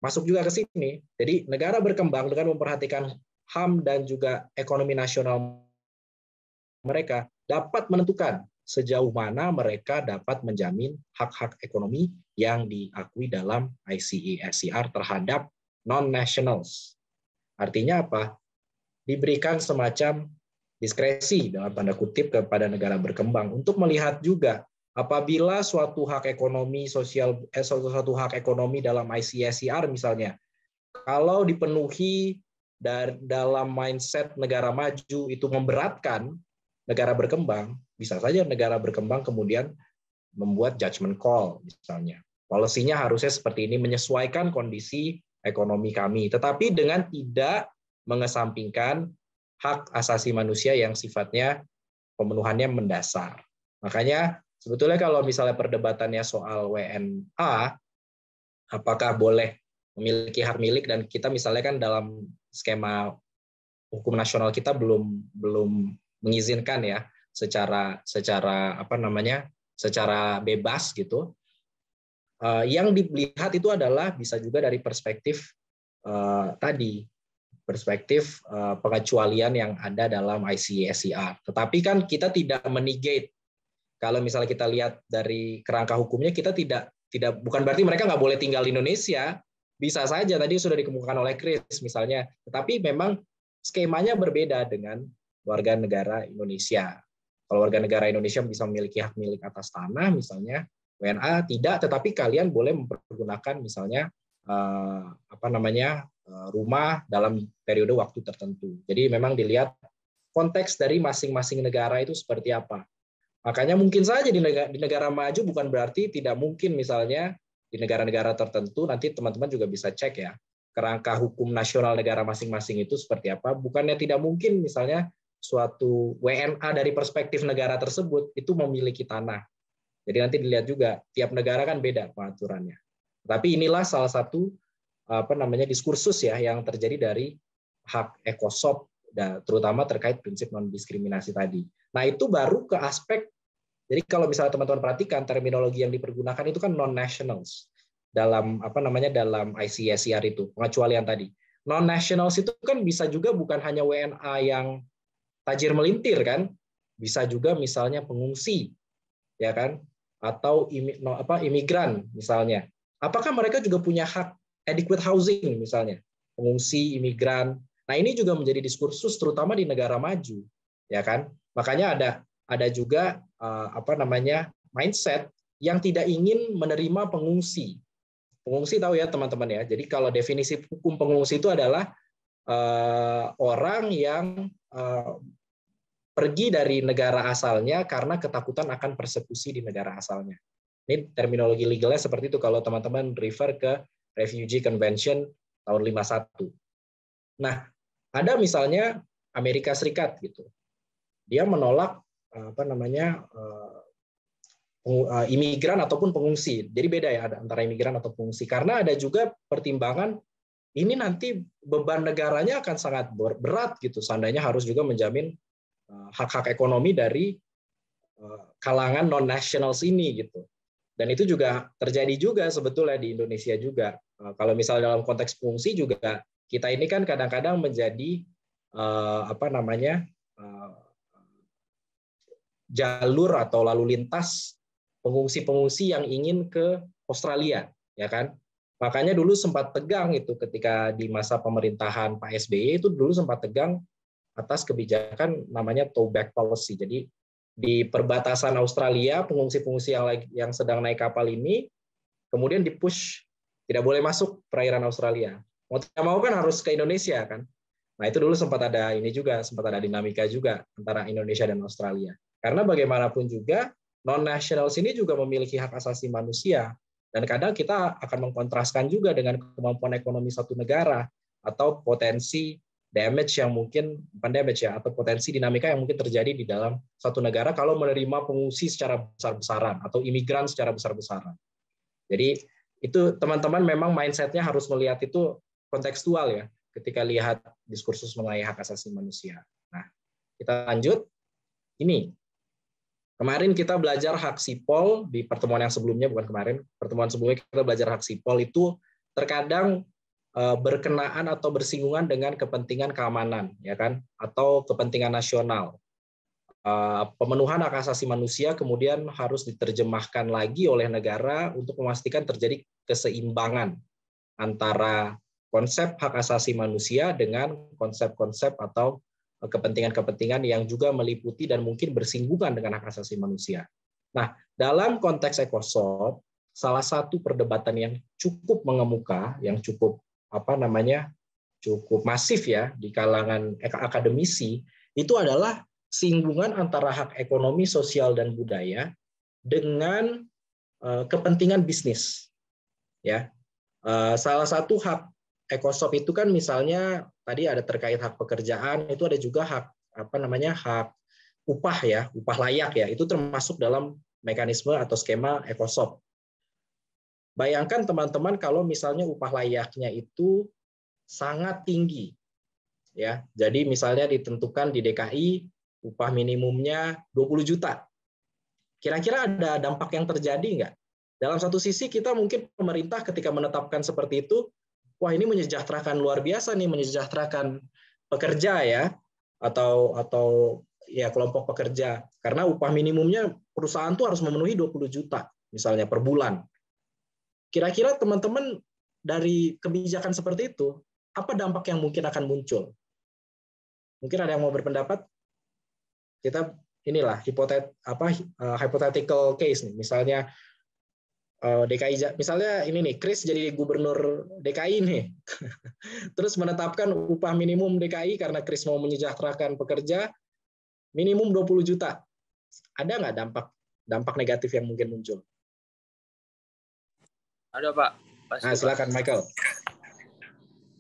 masuk juga ke sini. Jadi negara berkembang dengan memperhatikan HAM dan juga ekonomi nasional mereka dapat menentukan sejauh mana mereka dapat menjamin hak-hak ekonomi yang diakui dalam ICESCR terhadap non-nationals. Artinya apa? Diberikan semacam diskresi dalam tanda kutip kepada negara berkembang untuk melihat juga Apabila suatu hak ekonomi sosial eh, suatu, suatu hak ekonomi dalam ICSCR misalnya, kalau dipenuhi dalam mindset negara maju itu memberatkan negara berkembang, bisa saja negara berkembang kemudian membuat judgment call misalnya. Polisinya harusnya seperti ini menyesuaikan kondisi ekonomi kami, tetapi dengan tidak mengesampingkan hak asasi manusia yang sifatnya pemenuhannya mendasar. Makanya Sebetulnya kalau misalnya perdebatannya soal WNA, apakah boleh memiliki hak milik dan kita misalnya kan dalam skema hukum nasional kita belum belum mengizinkan ya secara secara apa namanya secara bebas gitu eh, yang dilihat itu adalah bisa juga dari perspektif eh, tadi perspektif eh, pengecualian yang ada dalam ICSCR. E Tetapi kan kita tidak menegate kalau misalnya kita lihat dari kerangka hukumnya kita tidak tidak bukan berarti mereka nggak boleh tinggal di Indonesia bisa saja tadi sudah dikemukakan oleh Chris misalnya tetapi memang skemanya berbeda dengan warga negara Indonesia kalau warga negara Indonesia bisa memiliki hak milik atas tanah misalnya WNA tidak tetapi kalian boleh mempergunakan misalnya eh, apa namanya eh, rumah dalam periode waktu tertentu jadi memang dilihat konteks dari masing-masing negara itu seperti apa Makanya mungkin saja di negara, di negara maju bukan berarti tidak mungkin misalnya di negara-negara tertentu nanti teman-teman juga bisa cek ya kerangka hukum nasional negara masing-masing itu seperti apa. Bukannya tidak mungkin misalnya suatu WNA dari perspektif negara tersebut itu memiliki tanah. Jadi nanti dilihat juga tiap negara kan beda pengaturannya. Tapi inilah salah satu apa namanya diskursus ya yang terjadi dari hak ekosop terutama terkait prinsip non diskriminasi tadi. Nah, itu baru ke aspek jadi kalau misalnya teman-teman perhatikan terminologi yang dipergunakan itu kan non-nationals dalam apa namanya dalam ICSCR e itu pengecualian tadi. Non-nationals itu kan bisa juga bukan hanya WNA yang tajir melintir kan, bisa juga misalnya pengungsi, ya kan, atau imi, no, apa imigran misalnya. Apakah mereka juga punya hak adequate housing misalnya, pengungsi, imigran. Nah ini juga menjadi diskursus terutama di negara maju, ya kan. Makanya ada ada juga eh, apa namanya mindset yang tidak ingin menerima pengungsi. Pengungsi tahu ya teman-teman ya. Jadi kalau definisi hukum pengungsi itu adalah uh, orang yang uh, pergi dari negara asalnya karena ketakutan akan persekusi di negara asalnya. Ini terminologi legalnya seperti itu kalau teman-teman refer ke Refugee Convention tahun 51. Nah, ada misalnya Amerika Serikat gitu. Dia menolak Eh, apa namanya eh, eh, imigran ataupun pengungsi. Jadi beda ya ada antara imigran atau pengungsi karena ada juga pertimbangan ini nanti beban negaranya akan sangat berat gitu. Seandainya harus juga menjamin hak-hak ekonomi dari kalangan non nationals ini gitu. Dan itu juga terjadi juga sebetulnya di Indonesia juga. Kalau misalnya dalam konteks pengungsi juga kita ini kan kadang-kadang menjadi apa namanya jalur atau lalu lintas pengungsi-pengungsi yang ingin ke Australia, ya kan? Makanya dulu sempat tegang itu ketika di masa pemerintahan Pak SBY itu dulu sempat tegang atas kebijakan namanya towback policy. Jadi di perbatasan Australia pengungsi-pengungsi yang lagi yang sedang naik kapal ini kemudian dipush tidak boleh masuk perairan Australia. Mau tidak mau kan harus ke Indonesia kan. Nah itu dulu sempat ada ini juga sempat ada dinamika juga antara Indonesia dan Australia. Karena bagaimanapun juga non-national sini juga memiliki hak asasi manusia dan kadang kita akan mengkontraskan juga dengan kemampuan ekonomi satu negara atau potensi damage yang mungkin bukan damage ya atau potensi dinamika yang mungkin terjadi di dalam satu negara kalau menerima pengungsi secara besar-besaran atau imigran secara besar-besaran. Jadi itu teman-teman memang mindsetnya harus melihat itu kontekstual ya ketika lihat diskursus mengenai hak asasi manusia. Nah, kita lanjut. Ini Kemarin kita belajar hak sipol di pertemuan yang sebelumnya, bukan kemarin, pertemuan sebelumnya kita belajar hak sipol itu terkadang eh, berkenaan atau bersinggungan dengan kepentingan keamanan, ya kan, atau kepentingan nasional. Eh, pemenuhan hak asasi manusia kemudian harus diterjemahkan lagi oleh negara untuk memastikan terjadi keseimbangan antara konsep hak asasi manusia dengan konsep-konsep atau kepentingan-kepentingan yang juga meliputi dan mungkin bersinggungan dengan hak asasi manusia. Nah, dalam konteks ekosop, salah satu perdebatan yang cukup mengemuka, yang cukup apa namanya, cukup masif ya di kalangan akademisi itu adalah singgungan antara hak ekonomi, sosial dan budaya dengan eh, kepentingan bisnis. Ya, eh, salah satu hak ekosop itu kan misalnya tadi ada terkait hak pekerjaan, itu ada juga hak apa namanya hak upah ya, upah layak ya. Itu termasuk dalam mekanisme atau skema ekosop. Bayangkan teman-teman kalau misalnya upah layaknya itu sangat tinggi. Ya, jadi misalnya ditentukan di DKI upah minimumnya 20 juta. Kira-kira ada dampak yang terjadi nggak? Dalam satu sisi kita mungkin pemerintah ketika menetapkan seperti itu wah ini menyejahterakan luar biasa nih, menyejahterakan pekerja ya atau atau ya kelompok pekerja karena upah minimumnya perusahaan tuh harus memenuhi 20 juta misalnya per bulan. Kira-kira teman-teman dari kebijakan seperti itu apa dampak yang mungkin akan muncul? Mungkin ada yang mau berpendapat? Kita inilah hipotet apa eh, hypothetical case nih. Misalnya Eh, DKI misalnya ini nih Chris jadi gubernur DKI nih [LAUGHS] terus menetapkan upah minimum DKI karena Chris mau menyejahterakan pekerja minimum 20 juta ada nggak dampak dampak negatif yang mungkin muncul
ada pak Pasti, nah, silakan pak. Michael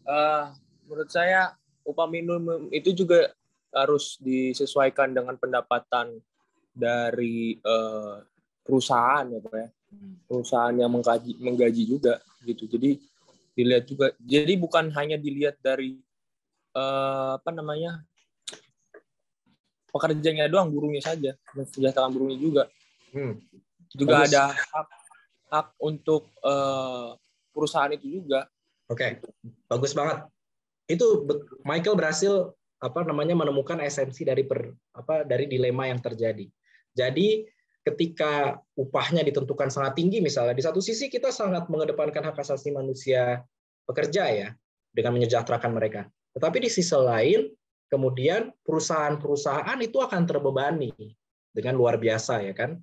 uh, menurut saya upah minimum itu juga harus disesuaikan dengan pendapatan dari uh, perusahaan ya pak ya perusahaan yang menggaji menggaji juga gitu jadi dilihat juga jadi bukan hanya dilihat dari uh, apa namanya pekerjanya doang burungnya saja mensejahterakan burungnya juga hmm. juga Bagus. ada hak hak untuk uh, perusahaan itu juga oke okay. bagus banget itu Michael berhasil apa
namanya menemukan esensi dari per, apa dari dilema yang terjadi jadi ketika upahnya ditentukan sangat tinggi misalnya di satu sisi kita sangat mengedepankan hak asasi manusia pekerja ya dengan menyejahterakan mereka tetapi di sisi lain kemudian perusahaan-perusahaan itu akan terbebani dengan luar biasa ya kan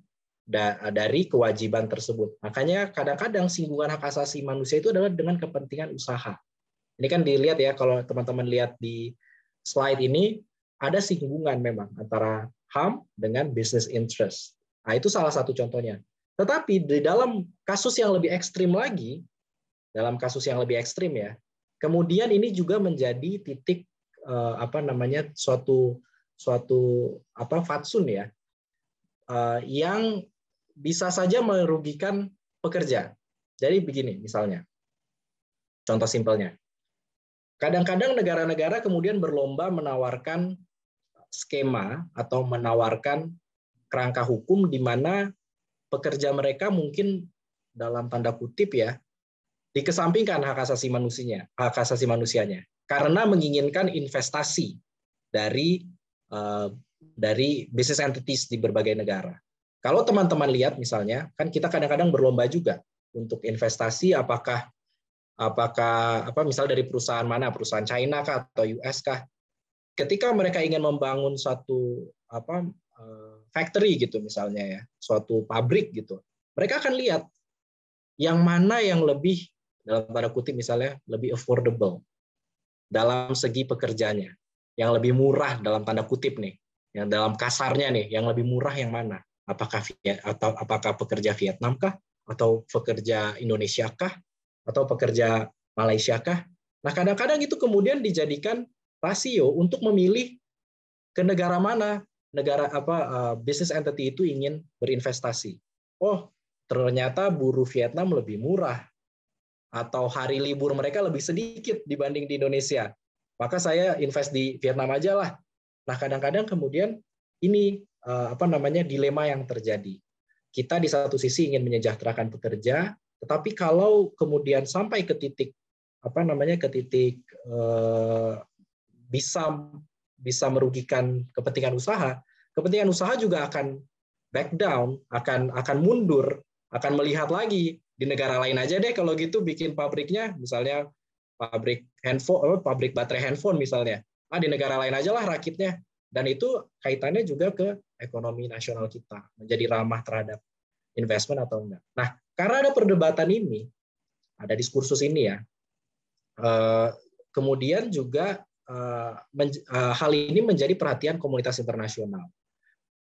dari kewajiban tersebut makanya kadang-kadang singgungan hak asasi manusia itu adalah dengan kepentingan usaha ini kan dilihat ya kalau teman-teman lihat di slide ini ada singgungan memang antara HAM dengan business interest Nah, itu salah satu contohnya. Tetapi di dalam kasus yang lebih ekstrim lagi, dalam kasus yang lebih ekstrim ya, kemudian ini juga menjadi titik eh, apa namanya suatu suatu apa fatsun ya, eh, yang bisa saja merugikan pekerja. Jadi begini misalnya, contoh simpelnya, kadang-kadang negara-negara kemudian berlomba menawarkan skema atau menawarkan kerangka hukum di mana pekerja mereka mungkin dalam tanda kutip ya dikesampingkan hak asasi manusianya, hak asasi manusianya karena menginginkan investasi dari eh, dari business entities di berbagai negara. Kalau teman-teman lihat misalnya, kan kita kadang-kadang berlomba juga untuk investasi apakah apakah apa misal dari perusahaan mana, perusahaan China kah atau US kah. Ketika mereka ingin membangun satu apa factory gitu misalnya ya, suatu pabrik gitu. Mereka akan lihat yang mana yang lebih dalam tanda kutip misalnya lebih affordable dalam segi pekerjanya, yang lebih murah dalam tanda kutip nih, yang dalam kasarnya nih, yang lebih murah yang mana? Apakah atau apakah pekerja Vietnam kah atau pekerja Indonesia kah atau pekerja Malaysia kah? Nah, kadang-kadang itu kemudian dijadikan rasio untuk memilih ke negara mana negara apa uh, business entity itu ingin berinvestasi. Oh, ternyata buruh Vietnam lebih murah atau hari libur mereka lebih sedikit dibanding di Indonesia. Maka saya invest di Vietnam aja lah. Nah, kadang-kadang kemudian ini uh, apa namanya dilema yang terjadi. Kita di satu sisi ingin menyejahterakan pekerja, tetapi kalau kemudian sampai ke titik apa namanya ke titik eh, bisa bisa merugikan kepentingan usaha, kepentingan usaha juga akan back down, akan akan mundur, akan melihat lagi di negara lain aja deh kalau gitu bikin pabriknya misalnya pabrik handphone, pabrik baterai handphone misalnya. Ah di negara lain aja lah rakitnya. Dan itu kaitannya juga ke ekonomi nasional kita menjadi ramah terhadap investment atau enggak. Nah, karena ada perdebatan ini, ada diskursus ini ya. Eh, kemudian juga Eh, eh, hal ini menjadi perhatian komunitas internasional.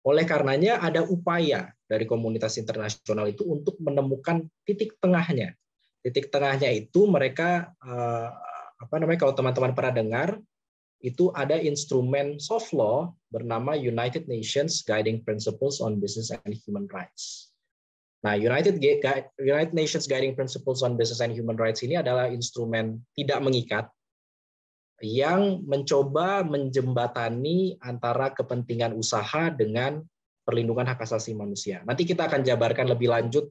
Oleh karenanya ada upaya dari komunitas internasional itu untuk menemukan titik tengahnya. Titik tengahnya itu mereka eh, apa namanya kalau teman-teman pernah dengar itu ada instrumen soft law bernama United Nations Guiding Principles on Business and Human Rights. Nah, United United Nations Guiding Principles on Business and Human Rights ini adalah instrumen tidak mengikat yang mencoba menjembatani antara kepentingan usaha dengan perlindungan hak asasi manusia. Nanti kita akan jabarkan lebih lanjut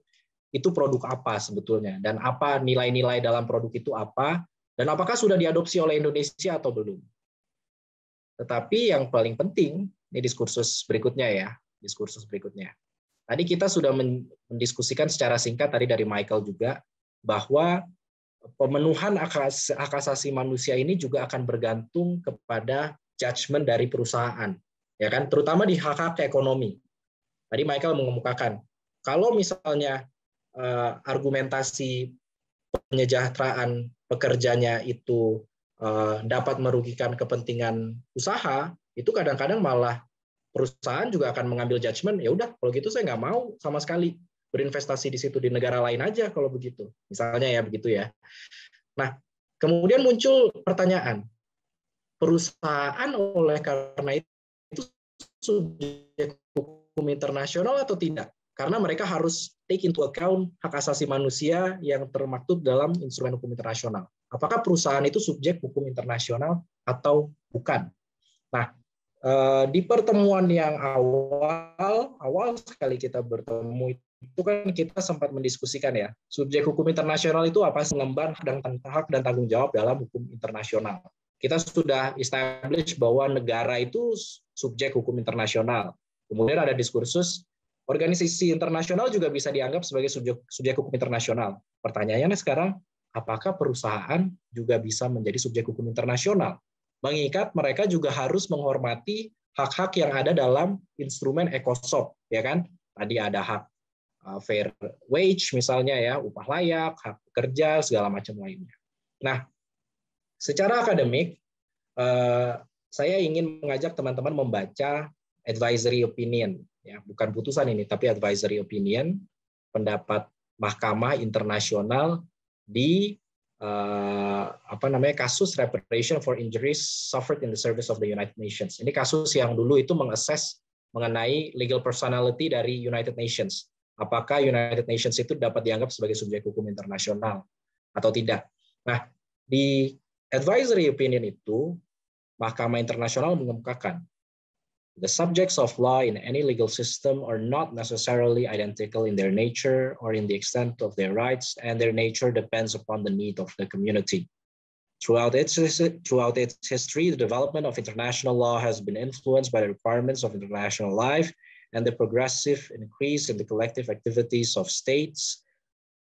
itu produk apa sebetulnya dan apa nilai-nilai dalam produk itu apa dan apakah sudah diadopsi oleh Indonesia atau belum. Tetapi yang paling penting ini diskursus berikutnya ya, diskursus berikutnya. Tadi kita sudah mendiskusikan secara singkat tadi dari Michael juga bahwa pemenuhan hak asasi manusia ini juga akan bergantung kepada judgement dari perusahaan, ya kan? Terutama di hak-hak ekonomi. Tadi Michael mengemukakan, kalau misalnya uh, argumentasi penyejahteraan pekerjanya itu uh, dapat merugikan kepentingan usaha, itu kadang-kadang malah perusahaan juga akan mengambil judgement. Ya udah, kalau gitu saya nggak mau sama sekali berinvestasi di situ di negara lain aja kalau begitu. Misalnya ya begitu ya. Nah, kemudian muncul pertanyaan. Perusahaan oleh karena itu subjek hukum internasional atau tidak? Karena mereka harus take into account hak asasi manusia yang termaktub dalam instrumen hukum internasional. Apakah perusahaan itu subjek hukum internasional atau bukan? Nah, eh, di pertemuan yang awal awal sekali kita bertemu itu kan kita sempat mendiskusikan ya, subjek hukum internasional itu apa mengemban dan hak dan tanggung jawab dalam hukum internasional. Kita sudah establish bahwa negara itu subjek hukum internasional. Kemudian ada diskursus organisasi internasional juga bisa dianggap sebagai subjek subjek hukum internasional. Pertanyaannya sekarang apakah perusahaan juga bisa menjadi subjek hukum internasional? Mengikat mereka juga harus menghormati hak-hak yang ada dalam instrumen ekosop, ya kan? Tadi ada hak Uh, fair wage misalnya ya, upah layak, hak kerja, segala macam lainnya. Nah, secara akademik uh, saya ingin mengajak teman-teman membaca advisory opinion ya, bukan putusan ini tapi advisory opinion pendapat mahkamah internasional di uh, apa namanya kasus reparation for injuries suffered in the service of the United Nations. Ini kasus yang dulu itu mengakses mengenai legal personality dari United Nations apakah United Nations itu dapat dianggap sebagai subjek hukum internasional atau tidak. Nah, di advisory opinion itu Mahkamah Internasional mengemukakan the subjects of law in any legal system are not necessarily identical in their nature or in the extent of their rights and their nature depends upon the need of the community. Throughout its, throughout its history, the development of international law has been influenced by the requirements of international life and the progressive increase in the collective activities of states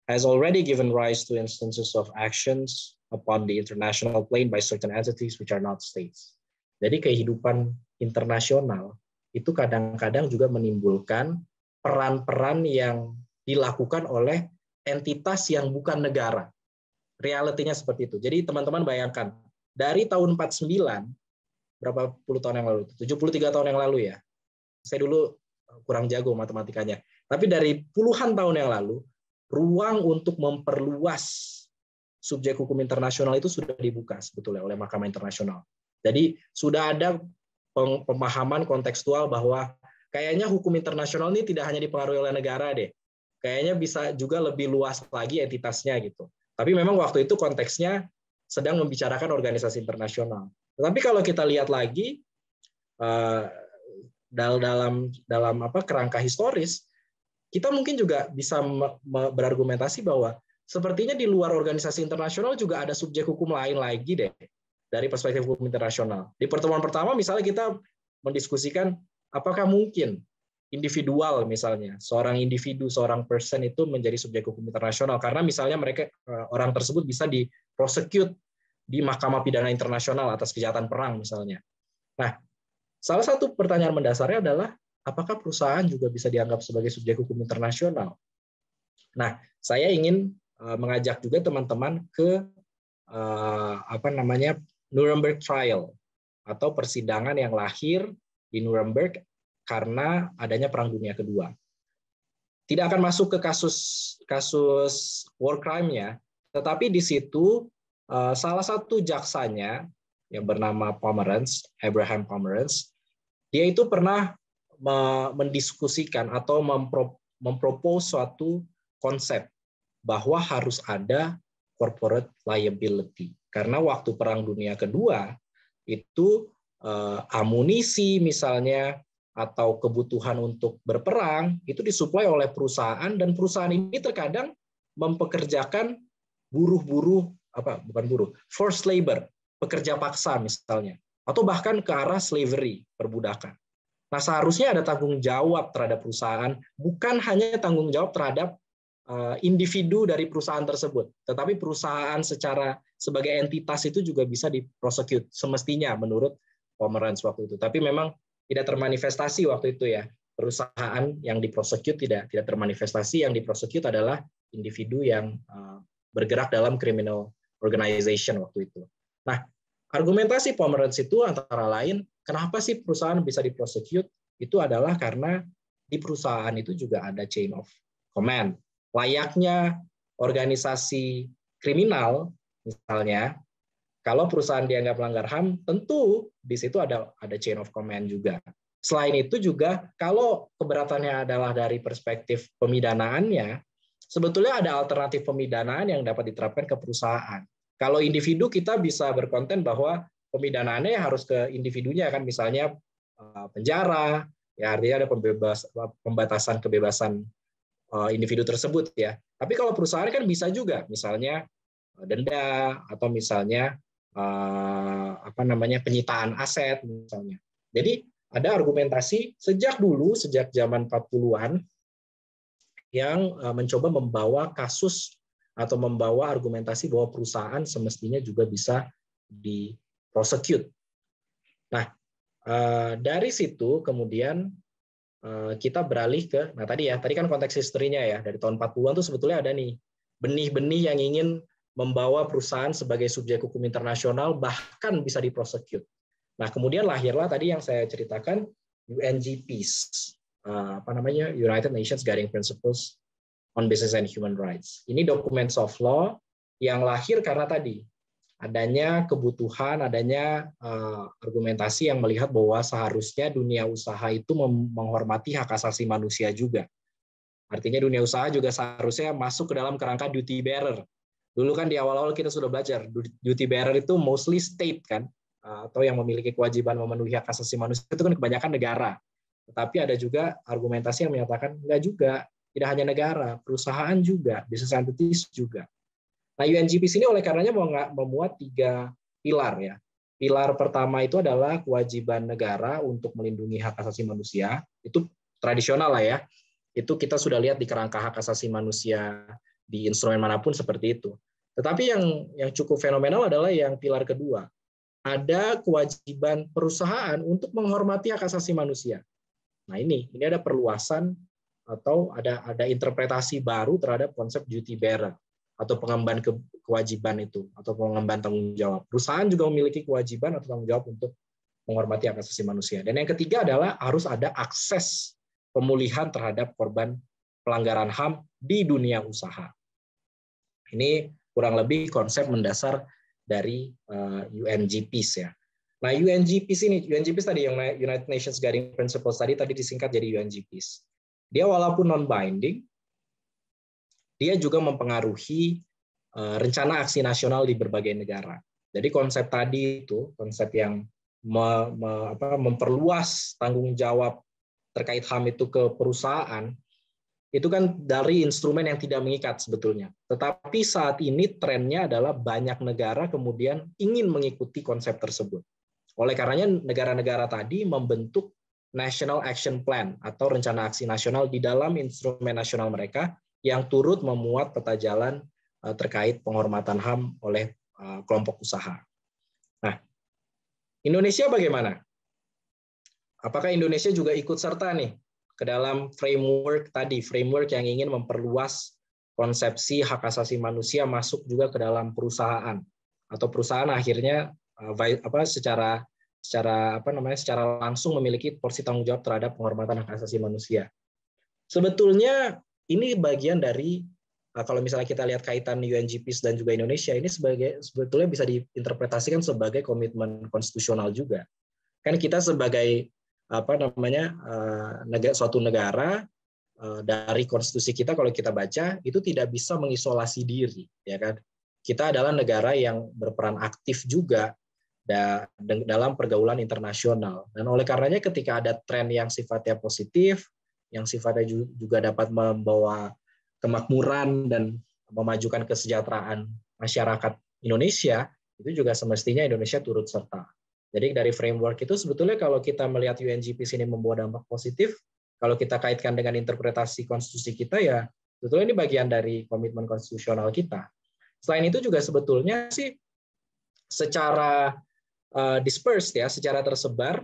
has already given rise to instances of actions upon the international plane by certain entities which are not states. Jadi kehidupan internasional itu kadang-kadang juga menimbulkan peran-peran yang dilakukan oleh entitas yang bukan negara. Realitinya seperti itu. Jadi teman-teman bayangkan, dari tahun 49, berapa puluh tahun yang lalu? 73 tahun yang lalu ya. Saya dulu kurang jago matematikanya. Tapi dari puluhan tahun yang lalu, ruang untuk memperluas subjek hukum internasional itu sudah dibuka sebetulnya oleh Mahkamah Internasional. Jadi sudah ada pemahaman kontekstual bahwa kayaknya hukum internasional ini tidak hanya dipengaruhi oleh negara deh. Kayaknya bisa juga lebih luas lagi entitasnya gitu. Tapi memang waktu itu konteksnya sedang membicarakan organisasi internasional. Tapi kalau kita lihat lagi eh, dalam dalam apa kerangka historis kita mungkin juga bisa berargumentasi bahwa sepertinya di luar organisasi internasional juga ada subjek hukum lain lagi deh dari perspektif hukum internasional. Di pertemuan pertama misalnya kita mendiskusikan apakah mungkin individual misalnya seorang individu seorang person itu menjadi subjek hukum internasional karena misalnya mereka
eh, orang
tersebut bisa di prosecute di Mahkamah Pidana Internasional atas kejahatan perang misalnya. Nah, Salah satu pertanyaan mendasarnya adalah apakah perusahaan juga bisa dianggap sebagai subjek hukum internasional? Nah, saya ingin eh, mengajak juga teman-teman ke eh, apa namanya Nuremberg Trial atau persidangan yang lahir di Nuremberg karena adanya Perang Dunia Kedua. Tidak akan masuk ke kasus kasus war crime-nya, tetapi di situ eh, salah satu jaksanya yang bernama Pomeranz Abraham Pomeranz Dia itu pernah mendiskusikan atau mempropos suatu konsep bahwa harus ada corporate liability. Karena waktu Perang Dunia Kedua itu eh, amunisi misalnya atau kebutuhan untuk berperang itu disuplai oleh perusahaan dan perusahaan ini terkadang mempekerjakan buruh-buruh apa bukan buruh forced labor pekerja paksa misalnya, atau bahkan ke arah slavery, perbudakan. Nah, seharusnya ada tanggung jawab terhadap perusahaan, bukan hanya tanggung jawab terhadap eh, individu dari perusahaan tersebut, tetapi perusahaan secara sebagai entitas itu juga bisa diprosecute semestinya menurut Pomerans waktu itu. Tapi memang tidak termanifestasi waktu itu ya. Perusahaan yang diprosecute tidak tidak termanifestasi, yang diprosecute adalah individu yang eh, bergerak dalam criminal organization waktu itu. Nah, argumentasi Pomerantz itu antara lain, kenapa sih perusahaan bisa diprosecute? Itu adalah karena di perusahaan itu juga ada chain of command. Layaknya organisasi kriminal, misalnya, kalau perusahaan dianggap melanggar HAM, tentu di situ ada ada chain of command juga. Selain itu juga kalau keberatannya adalah dari perspektif pemidanaannya, sebetulnya ada alternatif pemidanaan yang dapat diterapkan ke perusahaan. Kalau individu kita bisa berkonten bahwa pemidanaannya harus ke individunya kan misalnya eh, penjara ya artinya ada pembebas pembatasan kebebasan eh, individu tersebut ya. Tapi kalau perusahaan kan bisa juga misalnya eh, denda atau misalnya apa namanya penyitaan aset misalnya. Jadi ada argumentasi sejak dulu sejak zaman 40-an yang mencoba membawa kasus atau membawa argumentasi bahwa perusahaan semestinya juga bisa di prosecute. Nah, eh, dari situ kemudian eh, kita beralih ke nah tadi ya, tadi kan konteks historinya ya dari tahun 40-an tuh sebetulnya ada nih benih-benih yang ingin membawa perusahaan sebagai subjek hukum internasional bahkan bisa diprosecute. Nah, kemudian lahirlah tadi yang saya ceritakan UNGPs, eh, apa namanya United Nations Guiding Principles on Business and Human Rights. Ini dokumen soft law yang lahir karena tadi adanya kebutuhan, adanya uh, argumentasi yang melihat bahwa seharusnya dunia usaha itu menghormati hak asasi manusia juga. Artinya dunia usaha juga seharusnya masuk ke dalam kerangka duty bearer. Dulu kan di awal-awal kita sudah belajar duty bearer itu mostly state kan eh, atau yang memiliki kewajiban memenuhi hak asasi manusia itu kan kebanyakan negara. Tetapi ada juga argumentasi yang menyatakan enggak juga tidak hanya negara, perusahaan juga, bisnis entities juga. Nah, UNGP sini oleh karenanya mau nggak memuat tiga pilar ya. Pilar pertama itu adalah kewajiban negara untuk melindungi hak asasi manusia. Itu tradisional lah ya. Itu kita sudah lihat di kerangka hak asasi manusia di instrumen manapun seperti itu. Tetapi yang yang cukup fenomenal adalah yang pilar kedua. Ada kewajiban perusahaan untuk menghormati hak asasi manusia. Nah ini, ini ada perluasan atau ada ada interpretasi baru terhadap konsep duty bearer atau pengemban ke, kewajiban itu atau pengemban tanggung jawab. Perusahaan juga memiliki kewajiban atau tanggung jawab untuk menghormati hak asasi manusia. Dan yang ketiga adalah harus ada akses pemulihan terhadap korban pelanggaran HAM di dunia usaha. Ini kurang lebih konsep mendasar dari eh, UNGPs ya. Nah, UNGPs ini, UNGPs tadi yang United Nations Guiding Principles tadi tadi disingkat jadi UNGPs. Dia walaupun non-binding, dia juga mempengaruhi eh, rencana aksi nasional di berbagai negara. Jadi konsep tadi itu, konsep yang memperluas tanggung jawab terkait HAM itu ke perusahaan, itu kan dari instrumen yang tidak mengikat sebetulnya. Tetapi saat ini trennya adalah banyak negara kemudian ingin mengikuti konsep tersebut. Oleh karenanya negara-negara tadi membentuk National Action Plan atau Rencana Aksi Nasional di dalam instrumen nasional mereka yang turut memuat peta jalan eh, terkait penghormatan HAM oleh eh, kelompok usaha. Nah, Indonesia bagaimana? Apakah Indonesia juga ikut serta nih ke dalam framework tadi, framework yang ingin memperluas konsepsi hak asasi manusia masuk juga ke dalam perusahaan atau perusahaan akhirnya eh, apa secara secara apa namanya secara langsung memiliki porsi tanggung jawab terhadap penghormatan hak asasi manusia. Sebetulnya ini bagian dari eh, kalau misalnya kita lihat kaitan UNGPs dan juga Indonesia ini sebagai sebetulnya bisa diinterpretasikan sebagai komitmen konstitusional juga. Kan kita sebagai apa namanya eh, negara suatu negara eh, dari konstitusi kita kalau kita baca itu tidak bisa mengisolasi diri ya kan kita adalah negara yang berperan aktif juga dalam pergaulan internasional. Dan oleh karenanya ketika ada tren yang sifatnya positif, yang sifatnya juga dapat membawa kemakmuran dan memajukan kesejahteraan masyarakat Indonesia, itu juga semestinya Indonesia turut serta. Jadi dari framework itu sebetulnya kalau kita melihat UNGP sini membawa dampak positif, kalau kita kaitkan dengan interpretasi konstitusi kita ya, sebetulnya ini bagian dari komitmen konstitusional kita. Selain itu juga sebetulnya sih secara Eh, dispersed ya, secara tersebar,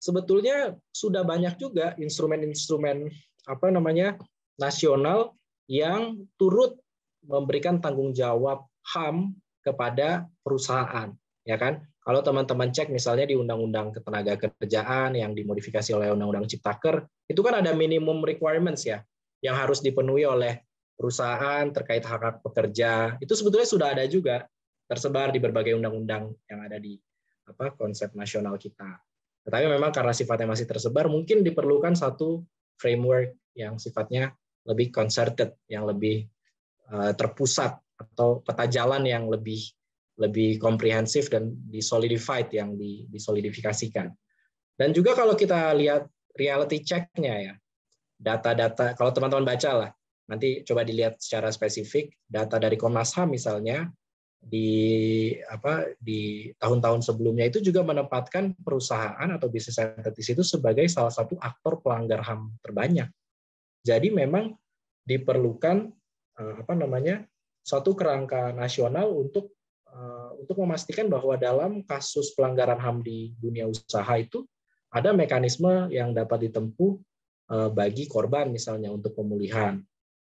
sebetulnya sudah banyak juga instrumen-instrumen apa namanya nasional yang turut memberikan tanggung jawab HAM kepada perusahaan, ya kan? Kalau teman-teman cek misalnya di Undang-Undang ketenaga kerjaan yang dimodifikasi oleh Undang-Undang Ciptaker, itu kan ada minimum requirements ya yang harus dipenuhi oleh perusahaan terkait hak hak pekerja. Itu sebetulnya sudah ada juga tersebar di berbagai undang-undang yang ada di apa konsep nasional kita. Tetapi memang karena sifatnya masih tersebar, mungkin diperlukan satu framework yang sifatnya lebih concerted, yang lebih eh, terpusat atau peta jalan yang lebih lebih komprehensif dan disolidified yang disolidifikasikan. Dan juga kalau kita lihat reality check-nya ya, data-data kalau teman-teman baca lah, nanti coba dilihat secara spesifik data dari Komnas HAM misalnya di apa di tahun-tahun sebelumnya itu juga menempatkan perusahaan atau bisnis entitas itu sebagai salah satu aktor pelanggar HAM terbanyak. Jadi memang diperlukan eh, apa namanya suatu kerangka nasional untuk eh, untuk memastikan bahwa dalam kasus pelanggaran HAM di dunia usaha itu ada mekanisme yang dapat ditempuh eh, bagi korban misalnya untuk pemulihan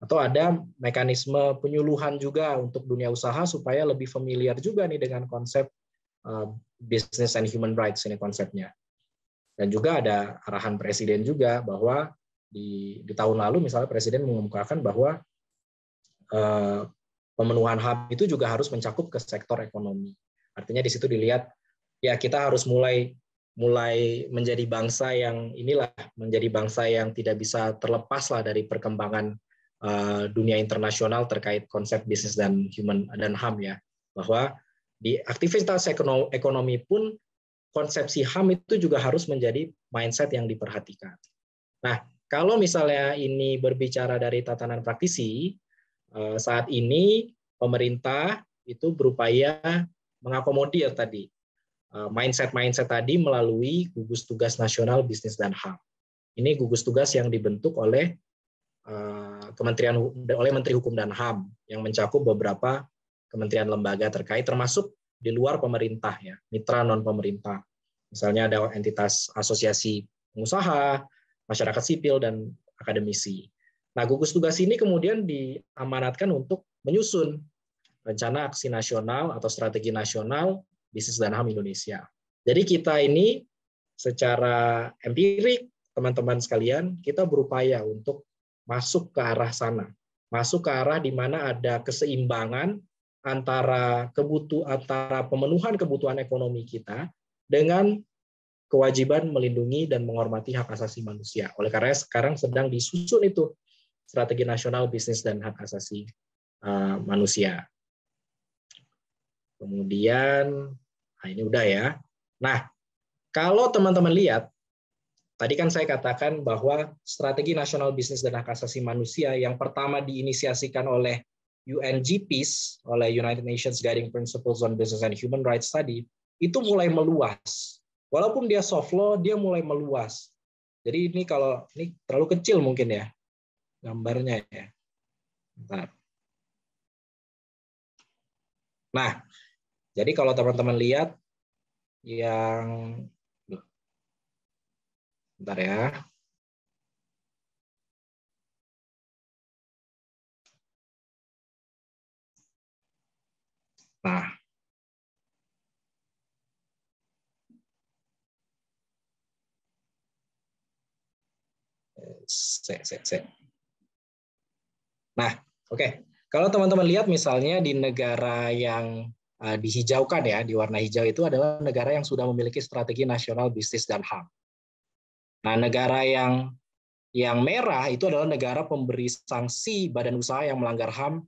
atau ada mekanisme penyuluhan juga untuk dunia usaha supaya lebih familiar juga nih dengan konsep eh, business and human rights ini konsepnya. Dan juga ada arahan presiden juga bahwa di, di tahun lalu misalnya presiden mengemukakan bahwa eh, pemenuhan HAM itu juga harus mencakup ke sektor ekonomi. Artinya di situ dilihat ya kita harus mulai mulai menjadi bangsa yang inilah menjadi bangsa yang tidak bisa terlepas lah dari perkembangan Eh, dunia internasional terkait konsep bisnis dan human dan ham ya bahwa di aktivitas ekonomi pun konsepsi HAM itu juga harus menjadi mindset yang diperhatikan. Nah, kalau misalnya ini berbicara dari tatanan praktisi, eh, saat ini pemerintah itu berupaya mengakomodir tadi eh, mindset-mindset tadi melalui gugus tugas nasional bisnis dan HAM. Ini gugus tugas yang dibentuk oleh Eh, kementerian oleh Menteri Hukum dan HAM yang mencakup beberapa kementerian lembaga terkait termasuk di luar pemerintah ya, mitra non pemerintah. Misalnya ada entitas asosiasi pengusaha, masyarakat sipil dan akademisi. Nah, gugus tugas ini kemudian diamanatkan untuk menyusun rencana aksi nasional atau strategi nasional bisnis dan HAM Indonesia. Jadi kita ini secara empirik teman-teman sekalian, kita berupaya untuk masuk ke arah sana, masuk ke arah di mana ada keseimbangan antara kebutuh antara pemenuhan kebutuhan ekonomi kita dengan kewajiban melindungi dan menghormati hak asasi manusia. Oleh karena sekarang sedang disusun itu strategi nasional bisnis dan hak asasi uh, manusia. Kemudian, nah ini udah ya. Nah, kalau teman-teman lihat Tadi kan saya katakan bahwa strategi nasional bisnis dan hak asasi manusia yang pertama diinisiasikan oleh UNGPs, oleh United Nations Guiding Principles on Business and Human Rights tadi, itu mulai meluas. Walaupun dia soft law, dia mulai
meluas. Jadi ini kalau ini terlalu kecil mungkin ya gambarnya ya. Bentar.
Nah, jadi kalau teman-teman lihat yang Bentar ya. Nah. Eh, sek, sek, sek.
Nah, oke. Okay. Kalau teman-teman lihat misalnya di negara yang eh, dihijaukan ya, di warna hijau itu adalah negara yang sudah memiliki strategi nasional bisnis dan HAM. Nah, negara yang yang merah itu adalah negara pemberi sanksi badan usaha yang melanggar HAM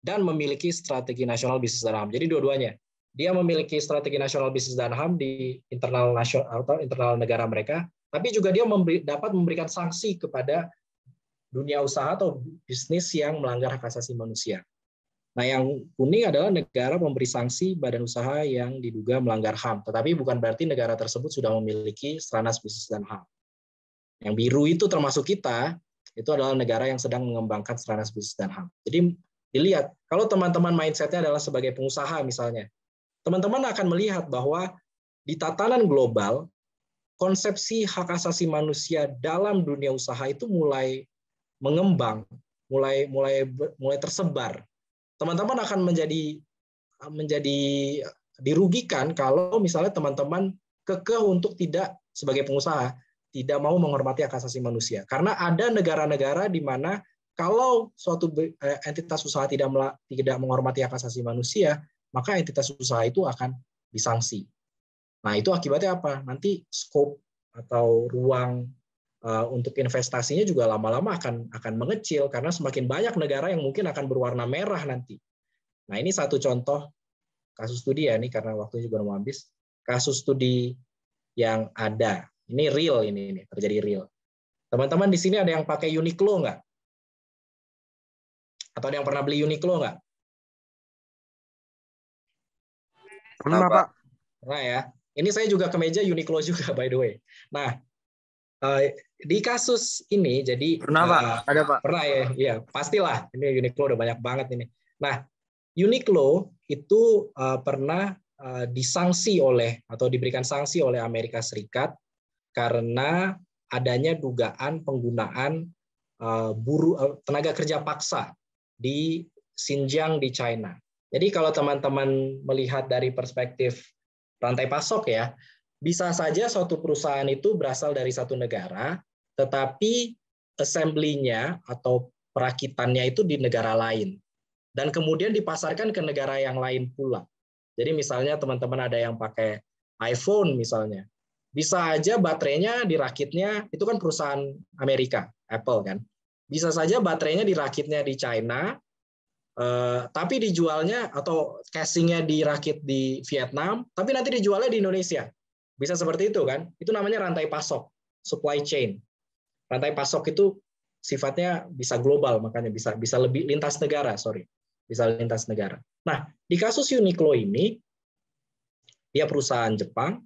dan memiliki strategi nasional bisnis dan HAM. Jadi dua-duanya. Dia memiliki strategi nasional bisnis dan HAM di internal nasional atau internal negara mereka, tapi juga dia memberi, dapat memberikan sanksi kepada dunia usaha atau bisnis yang melanggar hak asasi manusia. Nah, yang kuning adalah negara pemberi sanksi badan usaha yang diduga melanggar HAM, tetapi bukan berarti negara tersebut sudah memiliki stranas bisnis dan HAM. Yang biru itu termasuk kita, itu adalah negara yang sedang mengembangkan serana bisnis dan HAM. Jadi dilihat, kalau teman-teman mindsetnya adalah sebagai pengusaha misalnya, teman-teman akan melihat bahwa di tatanan global, konsepsi hak asasi manusia dalam dunia usaha itu mulai mengembang, mulai mulai mulai tersebar. Teman-teman akan menjadi menjadi dirugikan kalau misalnya teman-teman kekeh untuk tidak sebagai pengusaha tidak mau menghormati hak asasi manusia. Karena ada negara-negara di mana kalau suatu eh, entitas usaha tidak tidak menghormati hak asasi manusia, maka entitas usaha itu akan disanksi. Nah, itu akibatnya apa? Nanti scope atau ruang eh, untuk investasinya juga lama-lama akan akan mengecil karena semakin banyak negara yang mungkin akan berwarna merah nanti. Nah, ini satu contoh kasus studi ya ini karena waktunya juga mau habis. Kasus studi yang ada ini real
ini, ini terjadi real. Teman-teman di sini ada yang pakai Uniqlo nggak? Atau ada yang pernah beli Uniqlo nggak? Pernah, Pak. Pernah ya. Ini saya juga kemeja Uniqlo juga, [LAUGHS] by the way. Nah,
eh, di kasus ini, jadi... Pernah, Pak. Eh,
ada, Pak. Pernah ya?
Iya, pastilah. Ini Uniqlo udah banyak banget ini. Nah, Uniqlo itu uh, pernah uh, disanksi oleh atau diberikan sanksi oleh Amerika Serikat karena adanya dugaan penggunaan eh, buruh eh, tenaga kerja paksa di Xinjiang di China. Jadi kalau teman-teman melihat dari perspektif rantai pasok ya, bisa saja suatu perusahaan itu berasal dari satu negara, tetapi assembly-nya atau perakitannya itu di negara lain. Dan kemudian dipasarkan ke negara yang lain pula. Jadi misalnya teman-teman ada yang pakai iPhone misalnya. Bisa aja baterainya dirakitnya itu kan perusahaan Amerika, Apple kan. Bisa saja baterainya dirakitnya di China, eh, tapi dijualnya atau casingnya dirakit di Vietnam, tapi nanti dijualnya di Indonesia. Bisa seperti itu kan? Itu namanya rantai pasok, supply chain. Rantai pasok itu sifatnya bisa global, makanya bisa bisa lebih lintas negara, sorry, bisa lintas negara. Nah, di kasus Uniqlo ini, dia perusahaan Jepang,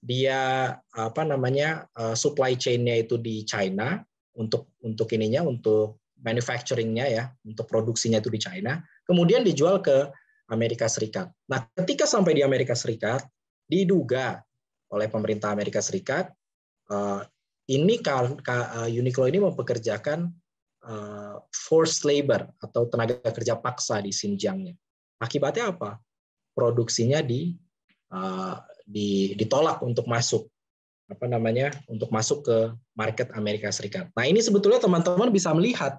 dia apa namanya eh, supply chain-nya itu di China untuk untuk ininya untuk manufacturingnya ya untuk produksinya itu di China kemudian dijual ke Amerika Serikat. Nah ketika sampai di Amerika Serikat diduga oleh pemerintah Amerika Serikat eh, ini eh, Uniqlo ini mempekerjakan forced labor atau tenaga kerja paksa di Xinjiangnya. Akibatnya apa? Produksinya di di, ditolak untuk masuk apa namanya untuk masuk ke market Amerika Serikat. Nah ini sebetulnya teman-teman bisa melihat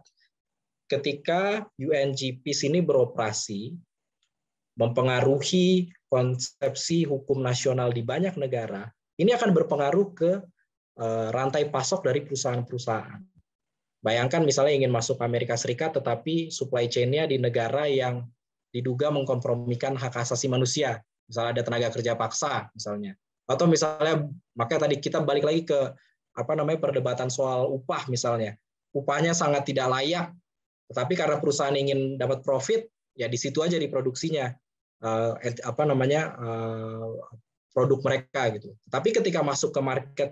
ketika UNGPs ini beroperasi mempengaruhi konsepsi hukum nasional di banyak negara, ini akan berpengaruh ke eh, rantai pasok dari perusahaan-perusahaan. Bayangkan misalnya ingin masuk Amerika Serikat, tetapi supply chain-nya di negara yang diduga mengkompromikan hak asasi manusia, misalnya ada tenaga kerja paksa misalnya atau misalnya maka tadi kita balik lagi ke apa namanya perdebatan soal upah misalnya upahnya sangat tidak layak tetapi karena perusahaan ingin dapat profit ya di situ aja diproduksinya uh, eh, apa namanya eh, produk mereka gitu tapi ketika masuk ke market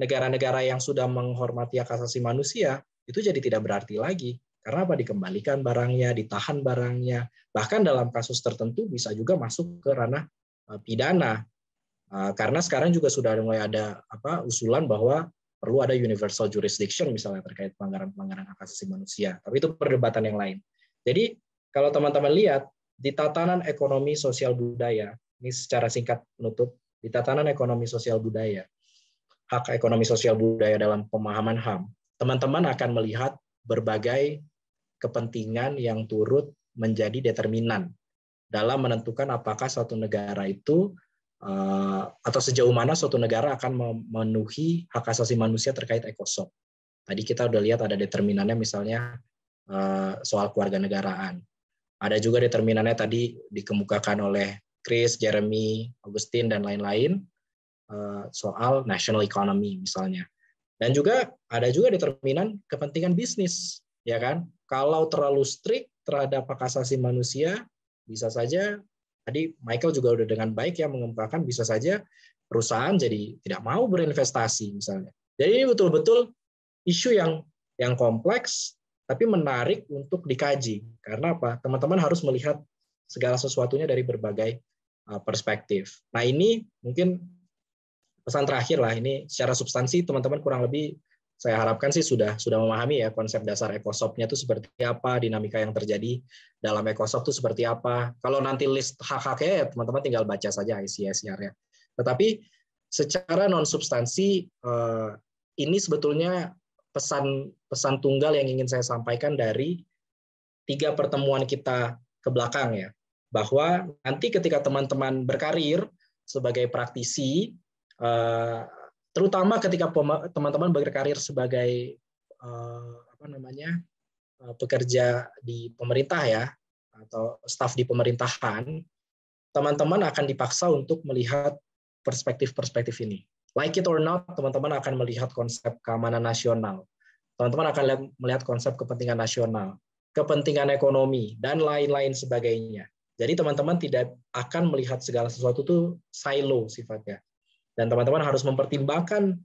negara-negara yang sudah menghormati hak asasi manusia itu jadi tidak berarti lagi karena apa dikembalikan barangnya ditahan barangnya bahkan dalam kasus tertentu bisa juga masuk ke ranah Eh, pidana. Eh, karena sekarang juga sudah mulai ada apa usulan bahwa perlu ada universal jurisdiction misalnya terkait pelanggaran-pelanggaran hak asasi manusia. Tapi itu perdebatan yang lain. Jadi kalau teman-teman lihat di tatanan ekonomi sosial budaya, ini secara singkat penutup, di tatanan ekonomi sosial budaya, hak ekonomi sosial budaya dalam pemahaman HAM, teman-teman akan melihat berbagai kepentingan yang turut menjadi determinan dalam menentukan apakah suatu negara itu eh, atau sejauh mana suatu negara akan memenuhi hak asasi manusia terkait ekosok. Tadi kita sudah lihat ada determinannya misalnya eh, soal keluarga negaraan. Ada juga determinannya tadi dikemukakan oleh Chris, Jeremy, Augustine, dan lain-lain eh, soal national economy misalnya. Dan juga ada juga determinan kepentingan bisnis, ya kan? Kalau terlalu strict terhadap hak asasi manusia, bisa saja tadi Michael juga udah dengan baik ya mengemukakan bisa saja perusahaan jadi tidak mau berinvestasi misalnya. Jadi ini betul-betul isu yang yang kompleks tapi menarik untuk dikaji. Karena apa? Teman-teman harus melihat segala sesuatunya dari berbagai e, perspektif. Nah, ini mungkin pesan terakhir lah ini secara substansi teman-teman kurang lebih saya harapkan sih sudah sudah memahami ya konsep dasar ekosopnya itu seperti apa, dinamika yang terjadi dalam ekosop itu seperti apa. Kalau nanti list hak-haknya ya teman-teman tinggal baca saja ICSR-nya. Tetapi secara non substansi eh, ini sebetulnya pesan pesan tunggal yang ingin saya sampaikan dari tiga pertemuan kita ke belakang ya bahwa nanti ketika teman-teman berkarir sebagai praktisi eh, terutama ketika teman-teman berkarir sebagai eh, apa namanya eh, pekerja di pemerintah ya atau staf di pemerintahan, teman-teman akan dipaksa untuk melihat perspektif-perspektif ini. Like it or not, teman-teman akan melihat konsep keamanan nasional. Teman-teman akan melihat konsep kepentingan nasional, kepentingan ekonomi, dan lain-lain sebagainya. Jadi teman-teman tidak akan melihat segala sesuatu itu silo sifatnya. Dan teman-teman harus mempertimbangkan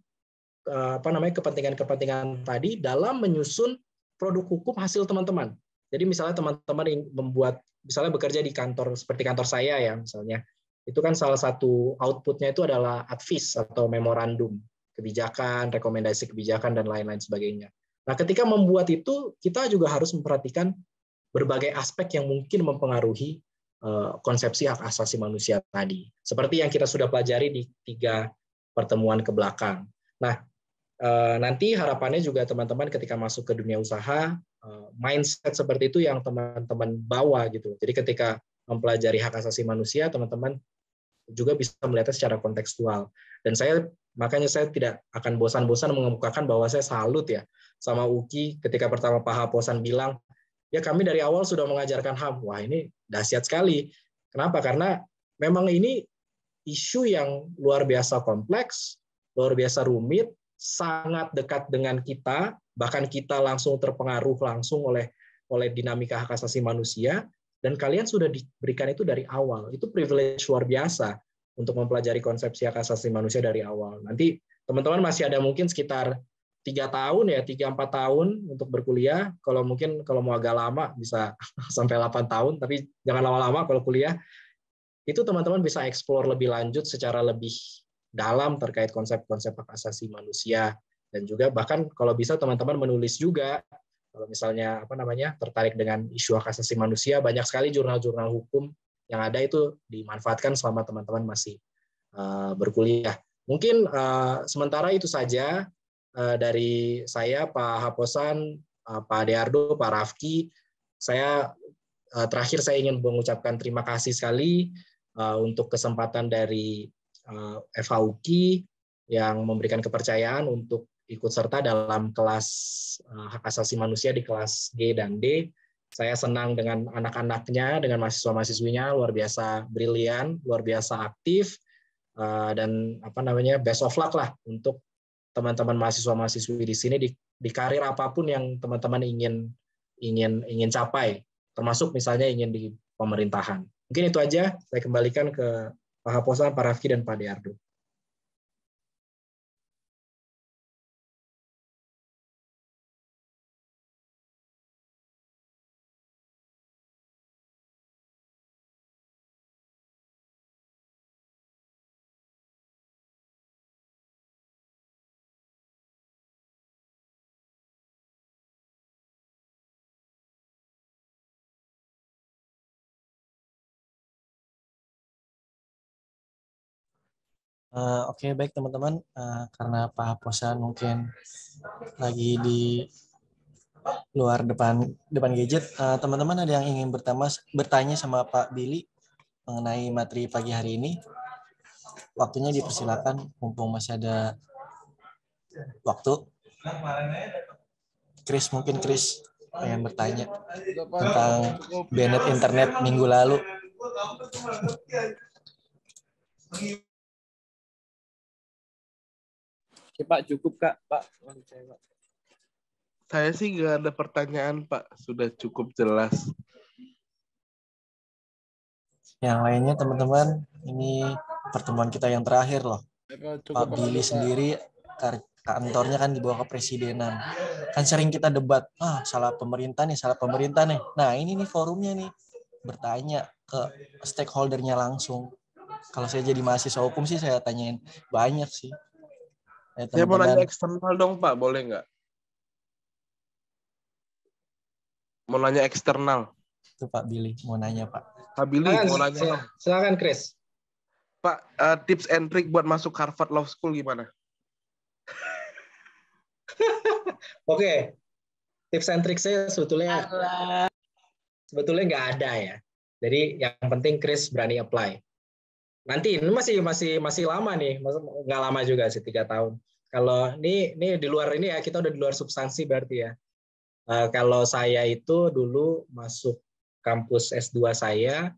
eh, apa namanya kepentingan-kepentingan tadi dalam menyusun produk hukum hasil teman-teman. Jadi misalnya teman-teman membuat misalnya bekerja di kantor seperti kantor saya ya misalnya, itu kan salah satu outputnya itu adalah advice atau memorandum kebijakan, rekomendasi kebijakan dan lain-lain sebagainya. Nah, ketika membuat itu kita juga harus memperhatikan berbagai aspek yang mungkin mempengaruhi Eh, konsepsi hak asasi manusia tadi. Seperti yang kita sudah pelajari di tiga pertemuan ke belakang. Nah, eh, nanti harapannya juga teman-teman ketika masuk ke dunia usaha, eh, mindset seperti itu yang teman-teman bawa gitu. Jadi ketika mempelajari hak asasi manusia, teman-teman juga bisa melihatnya secara kontekstual. Dan saya makanya saya tidak akan bosan-bosan mengemukakan bahwa saya salut ya sama Uki ketika pertama Pak Haposan bilang ya kami dari awal sudah mengajarkan HAM. Wah, ini dahsyat sekali. Kenapa? Karena memang ini isu yang luar biasa kompleks, luar biasa rumit, sangat dekat dengan kita, bahkan kita langsung terpengaruh langsung oleh oleh dinamika hak asasi manusia dan kalian sudah diberikan itu dari awal. Itu privilege luar biasa untuk mempelajari konsepsi hak asasi manusia dari awal. Nanti teman-teman masih ada mungkin sekitar tiga tahun ya tiga empat tahun untuk berkuliah kalau mungkin kalau mau agak lama bisa [LAUGHS] sampai 8 tahun tapi jangan lama-lama kalau kuliah itu teman-teman bisa explore lebih lanjut secara lebih dalam terkait konsep-konsep hak asasi manusia dan juga bahkan kalau bisa teman-teman menulis juga kalau misalnya apa namanya tertarik dengan isu hak asasi manusia banyak sekali jurnal-jurnal hukum yang ada itu dimanfaatkan selama teman-teman masih eh, berkuliah mungkin eh, sementara itu saja Eh, dari saya, Pak Haposan, eh, Pak Deardo, Pak Rafki, saya eh, terakhir saya ingin mengucapkan terima kasih sekali untuk kesempatan dari FHUKI yang memberikan kepercayaan untuk ikut serta dalam kelas hak asasi manusia di kelas G dan D. Saya senang dengan anak-anaknya, dengan mahasiswa-mahasiswinya, luar biasa brilian, luar biasa aktif, dan apa namanya best of luck lah untuk teman-teman mahasiswa-mahasiswi di sini di, di karir apapun yang teman-teman ingin ingin ingin capai, termasuk misalnya ingin di pemerintahan. Mungkin itu aja. Saya kembalikan ke
Pak Haposan, Pak Rafki, dan Pak Diardo. Uh, Oke, okay, baik teman-teman. Uh, karena Pak Posan
mungkin lagi di luar depan depan gadget, eh, teman-teman uh, ada yang ingin bertama, bertanya sama Pak Billy mengenai materi pagi hari ini. Waktunya dipersilakan, mumpung masih ada
waktu. Chris, mungkin Chris pengen bertanya tentang Bennett Internet minggu lalu.
Oke, Pak, cukup, Kak. Pak,
saya sih nggak ada pertanyaan, Pak. Sudah cukup jelas.
Yang lainnya, teman-teman,
ini pertemuan kita yang terakhir loh.
Ya, cukup Pak Billy sendiri
kantornya kan dibawa ke presidenan. Kan sering kita debat, ah salah pemerintah nih, salah pemerintah nih. Nah ini nih forumnya nih, bertanya ke stakeholdernya langsung. Kalau saya jadi mahasiswa hukum sih saya tanyain banyak sih. Eh, Saya mau nanya eksternal
dong Pak, boleh nggak? Mau nanya eksternal. Itu Pak Billy, mau nanya Pak. Pak Billy, ah, mau nanya. Silakan, Chris. Pak, uh, tips and trick buat masuk Harvard Law School gimana? [LAUGHS] Oke, okay. tips and trick saya
sebetulnya Alah.
sebetulnya nggak ada ya. Jadi yang penting Chris berani apply nanti ini masih masih masih lama nih nggak lama juga sih tiga tahun kalau ini ini di luar ini ya kita udah di luar substansi berarti ya uh, kalau saya itu dulu masuk kampus S2 saya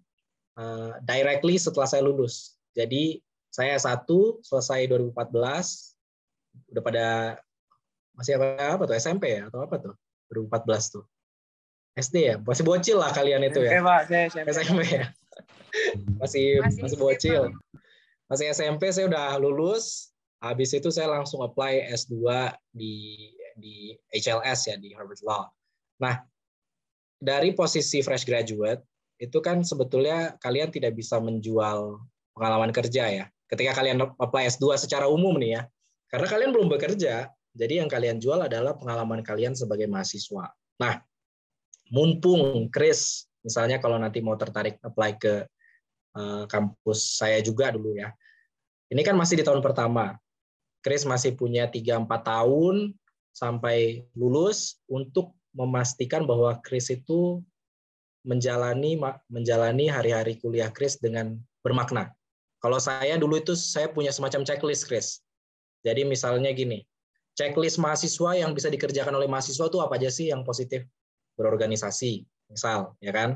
uh, directly setelah saya lulus jadi saya satu selesai 2014 udah pada masih apa, apa tuh SMP ya atau apa tuh 2014 tuh SD ya masih bocil lah kalian itu ya
SMP, SMP. SMP ya
[LAUGHS] masih, masih bocil. Masih SMP saya udah lulus, habis itu saya langsung apply S2
di di
HLS ya di Harvard Law. Nah, dari posisi fresh graduate itu kan sebetulnya kalian tidak bisa menjual pengalaman kerja ya. Ketika kalian apply S2 secara umum nih ya. Karena kalian belum bekerja, jadi yang kalian jual adalah pengalaman kalian sebagai mahasiswa. Nah, mumpung Chris misalnya kalau nanti mau tertarik apply ke Eh, kampus saya juga dulu ya. Ini kan masih di tahun pertama. Chris masih punya 3-4 tahun sampai lulus untuk memastikan bahwa Chris itu menjalani menjalani hari-hari kuliah Chris dengan bermakna. Kalau saya dulu itu saya punya semacam checklist Chris. Jadi misalnya gini, checklist mahasiswa yang bisa dikerjakan oleh mahasiswa itu apa aja sih yang positif berorganisasi misal ya kan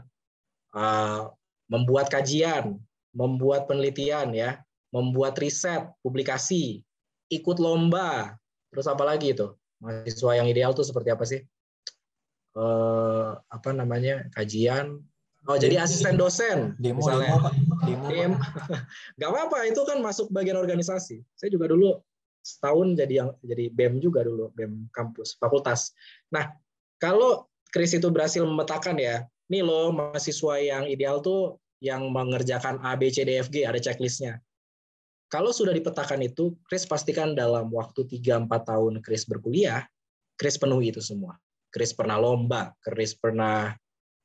ah, membuat kajian, membuat penelitian ya, membuat riset, publikasi, ikut lomba, terus apa lagi itu? Mahasiswa yang ideal tuh seperti apa sih? Eh, apa namanya? Kajian.
Oh, jadi asisten dosen demo, misalnya.
Demo, Demo, demo. [LAUGHS] Gak apa-apa, itu kan masuk bagian organisasi. Saya juga dulu setahun jadi yang jadi BEM juga dulu, BEM kampus, fakultas. Nah, kalau Chris itu berhasil memetakan ya nih loh mahasiswa yang ideal tuh yang mengerjakan A, B, C, D, F, G, ada checklistnya. Kalau sudah dipetakan itu, Chris pastikan dalam waktu 3-4 tahun Chris berkuliah, Chris penuhi itu semua. Chris pernah lomba, Chris pernah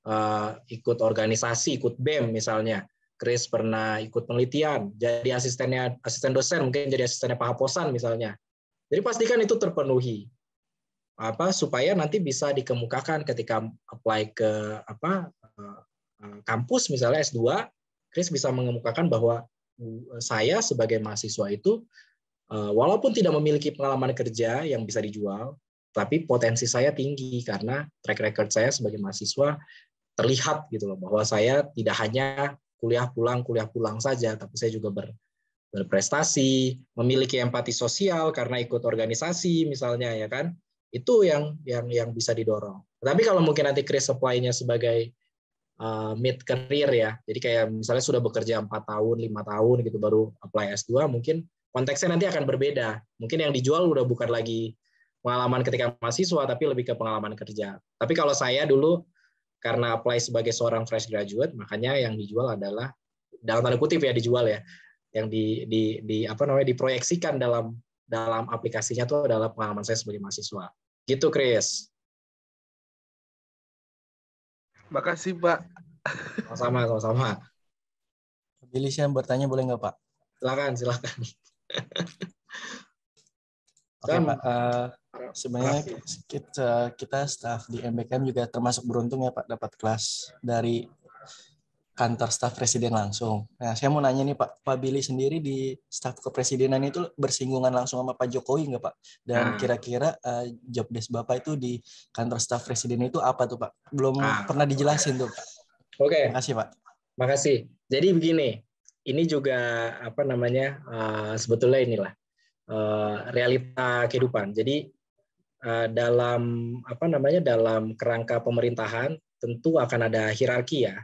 uh, ikut organisasi, ikut BEM misalnya. Chris pernah ikut penelitian, jadi asistennya asisten dosen, mungkin jadi asistennya Pak Haposan misalnya. Jadi pastikan itu terpenuhi apa supaya nanti bisa dikemukakan ketika apply ke apa eh, eh, kampus misalnya S2 Chris bisa mengemukakan bahwa eh, saya sebagai mahasiswa itu walaupun tidak memiliki pengalaman kerja yang bisa dijual tapi potensi saya tinggi karena track record saya sebagai mahasiswa terlihat gitu loh bahwa saya tidak hanya kuliah pulang kuliah pulang saja tapi saya juga ber, berprestasi, memiliki empati sosial karena ikut organisasi misalnya ya kan, itu yang yang yang bisa didorong. Tapi kalau mungkin nanti create supply-nya sebagai uh, mid career ya, jadi kayak misalnya sudah bekerja empat tahun, lima tahun gitu baru apply S2, mungkin konteksnya nanti akan berbeda. Mungkin yang dijual udah bukan lagi pengalaman ketika mahasiswa, tapi lebih ke pengalaman kerja. Tapi kalau saya dulu karena apply sebagai seorang fresh graduate, makanya yang dijual adalah dalam tanda kutip ya dijual ya,
yang di, di, di apa namanya diproyeksikan dalam dalam aplikasinya itu adalah pengalaman saya sebagai mahasiswa Gitu, Chris. Makasih, Pak. Sama-sama, sama-sama.
Bilis yang bertanya boleh nggak, Pak? Silakan, silakan. Oke, Pak. Uh, sebenarnya kita, kita staff di MBKM juga termasuk beruntung ya, Pak, dapat kelas dari kantor staf presiden langsung. Nah, saya mau nanya nih Pak, Pak Billy sendiri di staf kepresidenan itu bersinggungan langsung sama Pak Jokowi nggak Pak? Dan ah. kira-kira nah. uh, job desk Bapak itu di kantor staf presiden itu apa tuh Pak? Belum nah. pernah
dijelasin tuh Pak. Oke. Okay. Makasih Pak. Makasih. Jadi begini, ini juga apa namanya uh, sebetulnya inilah uh, realita kehidupan. Jadi uh, dalam apa namanya dalam kerangka pemerintahan tentu akan ada hierarki ya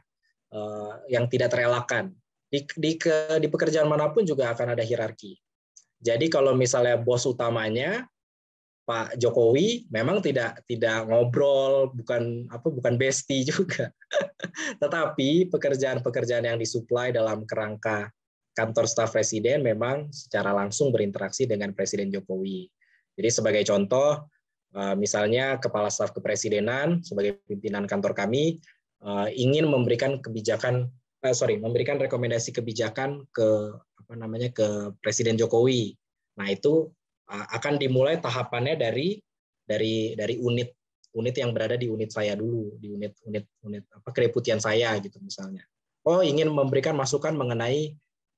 Eh, yang tidak terelakkan. Di, di, ke, di pekerjaan manapun juga akan ada hierarki. Jadi kalau misalnya bos utamanya Pak Jokowi memang tidak tidak ngobrol, bukan apa bukan bestie [LAUGHS] juga. Tetapi pekerjaan-pekerjaan yang disuplai dalam kerangka kantor staf presiden memang secara langsung berinteraksi dengan Presiden Jokowi. Jadi sebagai contoh, eh, misalnya kepala staf kepresidenan sebagai pimpinan kantor kami Eh, ingin memberikan kebijakan eh, sorry memberikan rekomendasi kebijakan ke apa namanya ke Presiden Jokowi. Nah itu eh, akan dimulai tahapannya dari dari dari unit unit yang berada di unit saya dulu di unit unit unit apa kereputian saya gitu misalnya. Oh ingin memberikan masukan mengenai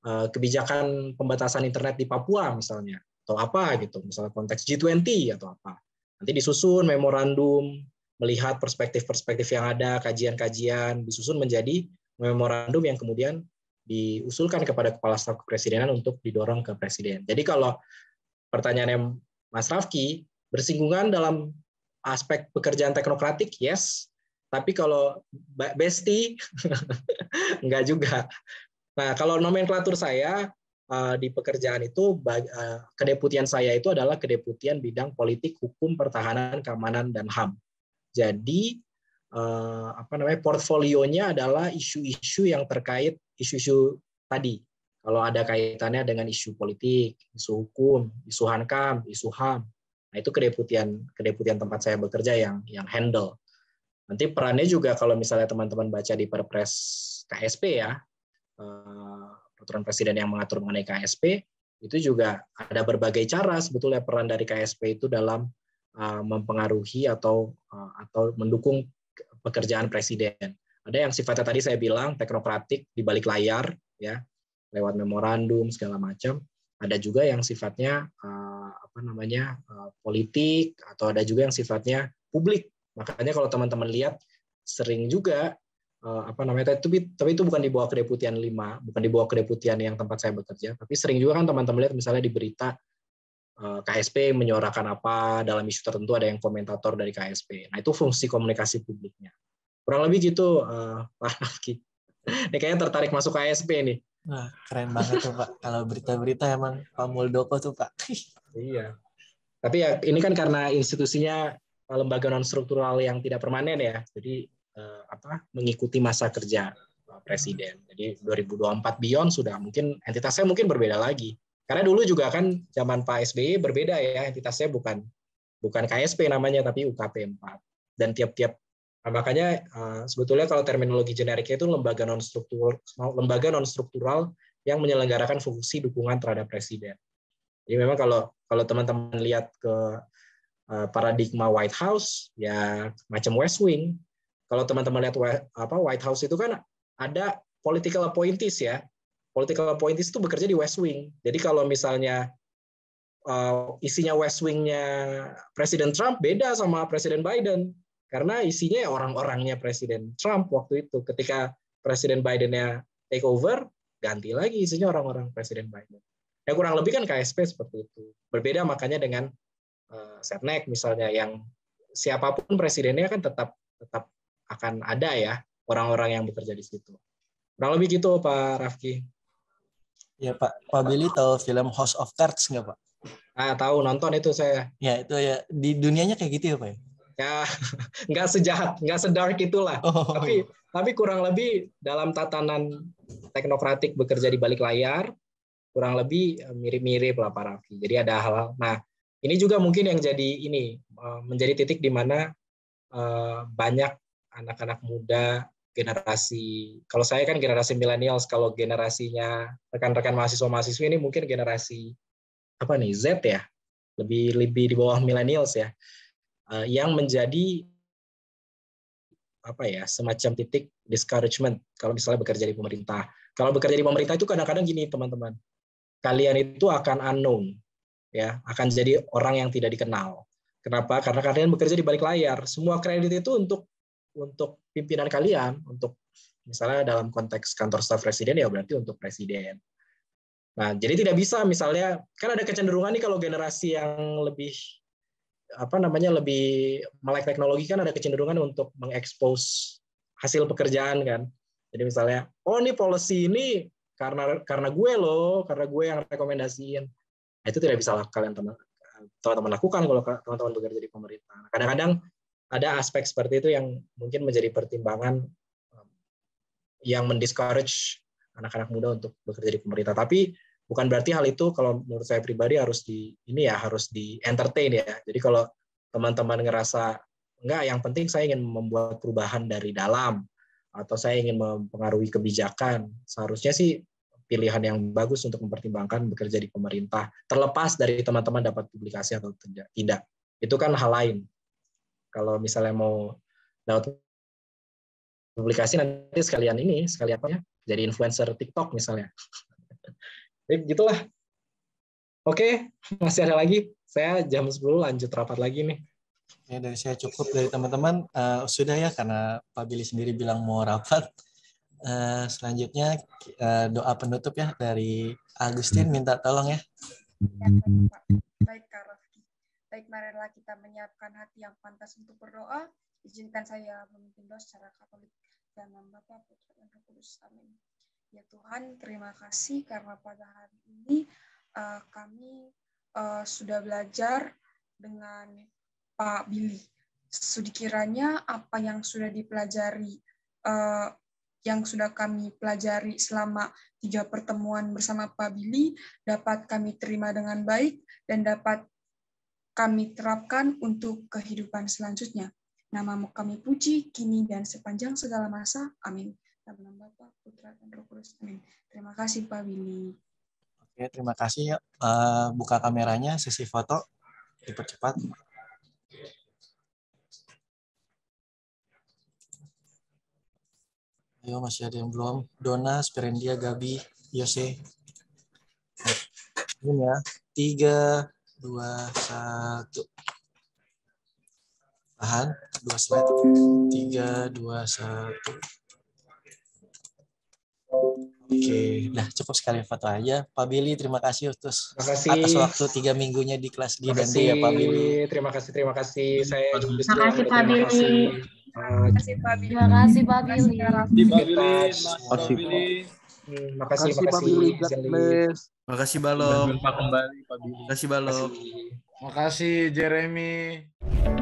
uh, kebijakan pembatasan internet di Papua misalnya atau apa gitu misalnya konteks G20 atau apa nanti disusun memorandum melihat perspektif-perspektif yang ada, kajian-kajian, disusun menjadi memorandum yang kemudian diusulkan kepada Kepala Staf Kepresidenan untuk didorong ke Presiden. Jadi kalau pertanyaan yang Mas Rafki, bersinggungan dalam aspek pekerjaan teknokratik, yes. Tapi kalau besti, [LAUGHS] enggak juga. Nah, kalau nomenklatur saya eh, di pekerjaan itu, eh, kedeputian saya itu adalah kedeputian bidang politik, hukum, pertahanan, keamanan, dan HAM. Jadi eh, apa namanya portfolionya adalah isu-isu yang terkait isu-isu tadi. Kalau ada kaitannya dengan isu politik, isu hukum, isu hankam, isu ham, nah itu kedeputian kedeputian tempat saya bekerja yang yang handle. Nanti perannya juga kalau misalnya teman-teman baca di Perpres KSP ya, eh, peraturan presiden yang mengatur mengenai KSP, itu juga ada berbagai cara sebetulnya peran dari KSP itu dalam Uh, mempengaruhi atau uh, atau mendukung pekerjaan presiden. Ada yang sifatnya tadi saya bilang teknokratik di balik layar ya, lewat memorandum segala macam. Ada juga yang sifatnya
uh, apa
namanya politik atau ada juga yang sifatnya publik. Makanya kalau teman-teman lihat sering juga apa namanya tapi tapi itu bukan di bawah kedeputian 5, bukan di bawah kedeputian yang tempat saya bekerja, tapi sering juga kan teman-teman lihat misalnya di berita Eh, KSP menyuarakan apa dalam isu tertentu ada yang komentator dari KSP. Nah itu fungsi komunikasi publiknya. Kurang lebih gitu uh, [LAUGHS] Pak Rafki. Ini kayaknya tertarik masuk KSP nih. Nah, keren banget tuh Pak. Kalau berita-berita emang Pak Muldoko tuh Pak. [LAUGHS] iya. Tapi ya ini kan karena institusinya eh, lembaga non struktural yang tidak permanen ya. Jadi uh, apa mengikuti masa kerja Presiden. Jadi 2024 beyond sudah mungkin entitasnya mungkin berbeda lagi karena dulu juga kan zaman Pak SBY e berbeda ya entitasnya bukan bukan KSP namanya tapi UKP 4 dan tiap-tiap nah makanya uh, sebetulnya kalau terminologi generiknya itu lembaga non struktural lembaga non struktural yang menyelenggarakan fungsi dukungan terhadap presiden. Jadi memang kalau kalau teman-teman lihat ke uh, paradigma White House ya macam West Wing. Kalau teman-teman lihat eh, apa White House itu kan ada political appointees ya political appointees itu bekerja di West Wing. Jadi kalau misalnya uh, isinya West Wing-nya Presiden Trump beda sama Presiden Biden karena isinya ya orang-orangnya Presiden Trump waktu itu. Ketika Presiden Biden-nya take over, ganti lagi isinya orang-orang Presiden Biden. Ya kurang lebih kan KSP seperti itu. Berbeda makanya dengan uh, Setnek misalnya yang siapapun presidennya kan tetap tetap akan ada ya orang-orang yang bekerja di situ. Kurang lebih gitu Pak Rafki. Ya Pak, Pak Billy tahu film House of Cards nggak Pak? Ah tahu nonton itu saya. Ya itu ya di dunianya kayak gitu ya Pak. Ya, ya [LAUGHS] nggak sejahat, nggak sedark itulah. Oh. Iya. Tapi tapi kurang lebih dalam tatanan teknokratik bekerja di balik layar kurang lebih eh, mirip-mirip lah Pak Raffi. Jadi ada hal, hal. Nah ini juga mungkin yang jadi ini eh, menjadi titik di mana eh, banyak anak-anak muda generasi kalau saya kan generasi milenial kalau generasinya rekan-rekan mahasiswa mahasiswi ini mungkin generasi apa nih Z ya lebih lebih di bawah milenials ya eh, yang menjadi apa ya semacam titik discouragement kalau misalnya bekerja di pemerintah kalau bekerja di pemerintah itu kadang-kadang gini teman-teman kalian itu akan unknown ya akan jadi orang yang tidak dikenal kenapa karena kalian bekerja di balik layar semua kredit itu untuk untuk pimpinan kalian, untuk misalnya dalam konteks kantor staf presiden ya berarti untuk presiden.
Nah, jadi tidak bisa
misalnya kan ada kecenderungan nih kalau generasi yang lebih apa namanya lebih melek teknologi kan ada kecenderungan untuk mengekspos hasil pekerjaan kan. Jadi misalnya, oh ini policy ini karena karena gue loh, karena gue yang rekomendasiin. Nah, itu tidak bisa lah kalian teman teman-teman lakukan kalau teman-teman bekerja di pemerintah. Kadang-kadang ada aspek seperti itu yang mungkin menjadi pertimbangan um, yang mendiscourage anak-anak muda untuk bekerja di pemerintah. Tapi bukan berarti hal itu kalau menurut saya pribadi harus di ini ya harus di entertain ya. Jadi kalau teman-teman ngerasa enggak yang penting saya ingin membuat perubahan dari dalam atau saya ingin mempengaruhi kebijakan, seharusnya sih pilihan yang bagus untuk mempertimbangkan bekerja di pemerintah terlepas dari teman-teman dapat publikasi atau tidak. Itu kan hal lain kalau misalnya mau dapat publikasi nanti sekalian ini sekalian apa ya jadi influencer TikTok misalnya jadi [LAUGHS] ya, gitulah oke masih ada lagi saya jam 10 lanjut rapat lagi nih ya dari saya cukup dari teman-teman uh, sudah ya karena Pak Billy sendiri bilang
mau rapat uh, selanjutnya uh, doa penutup ya dari
Agustin minta tolong ya iya,
baik karena Baik, marilah kita menyiapkan hati yang pantas untuk berdoa. Izinkan saya memimpin doa secara Katolik dan nama Bapa, Putra, dan Amin. Ya Tuhan, terima kasih karena pada hari ini uh, kami uh, sudah belajar dengan Pak Billy. Sudikirannya apa yang sudah dipelajari, uh, yang sudah kami pelajari selama tiga pertemuan bersama Pak Billy dapat kami terima dengan baik dan dapat kami terapkan untuk kehidupan selanjutnya. Namamu kami puji, kini dan sepanjang segala masa. Amin. Dalam Bapa, Putra, dan Roh Kudus. Amin. Terima kasih Pak Willy.
Oke, terima kasih. Eh, buka kameranya, sesi foto. Dipercepat. Ayo, masih ada yang belum. Dona, Sperendia, Gabi, Yose. Ini ya. Tiga, dua satu tahan dua slide tiga dua satu Oke, nah cukup sekali foto aja. Pak Billy, terima kasih atas, atas waktu tiga minggunya di kelas di dan ya Pak Billy.
Terima kasih, terima kasih. Saya
terima kasih Pak Billy. Terima
kasih Pak Billy. Terima kasih Pak Billy. Terima
kasih
Pak Billy. Hmm, makasih, makasih, Pak Billy, makasih Balom, kembali Makasih Balom, makasih
Jeremy.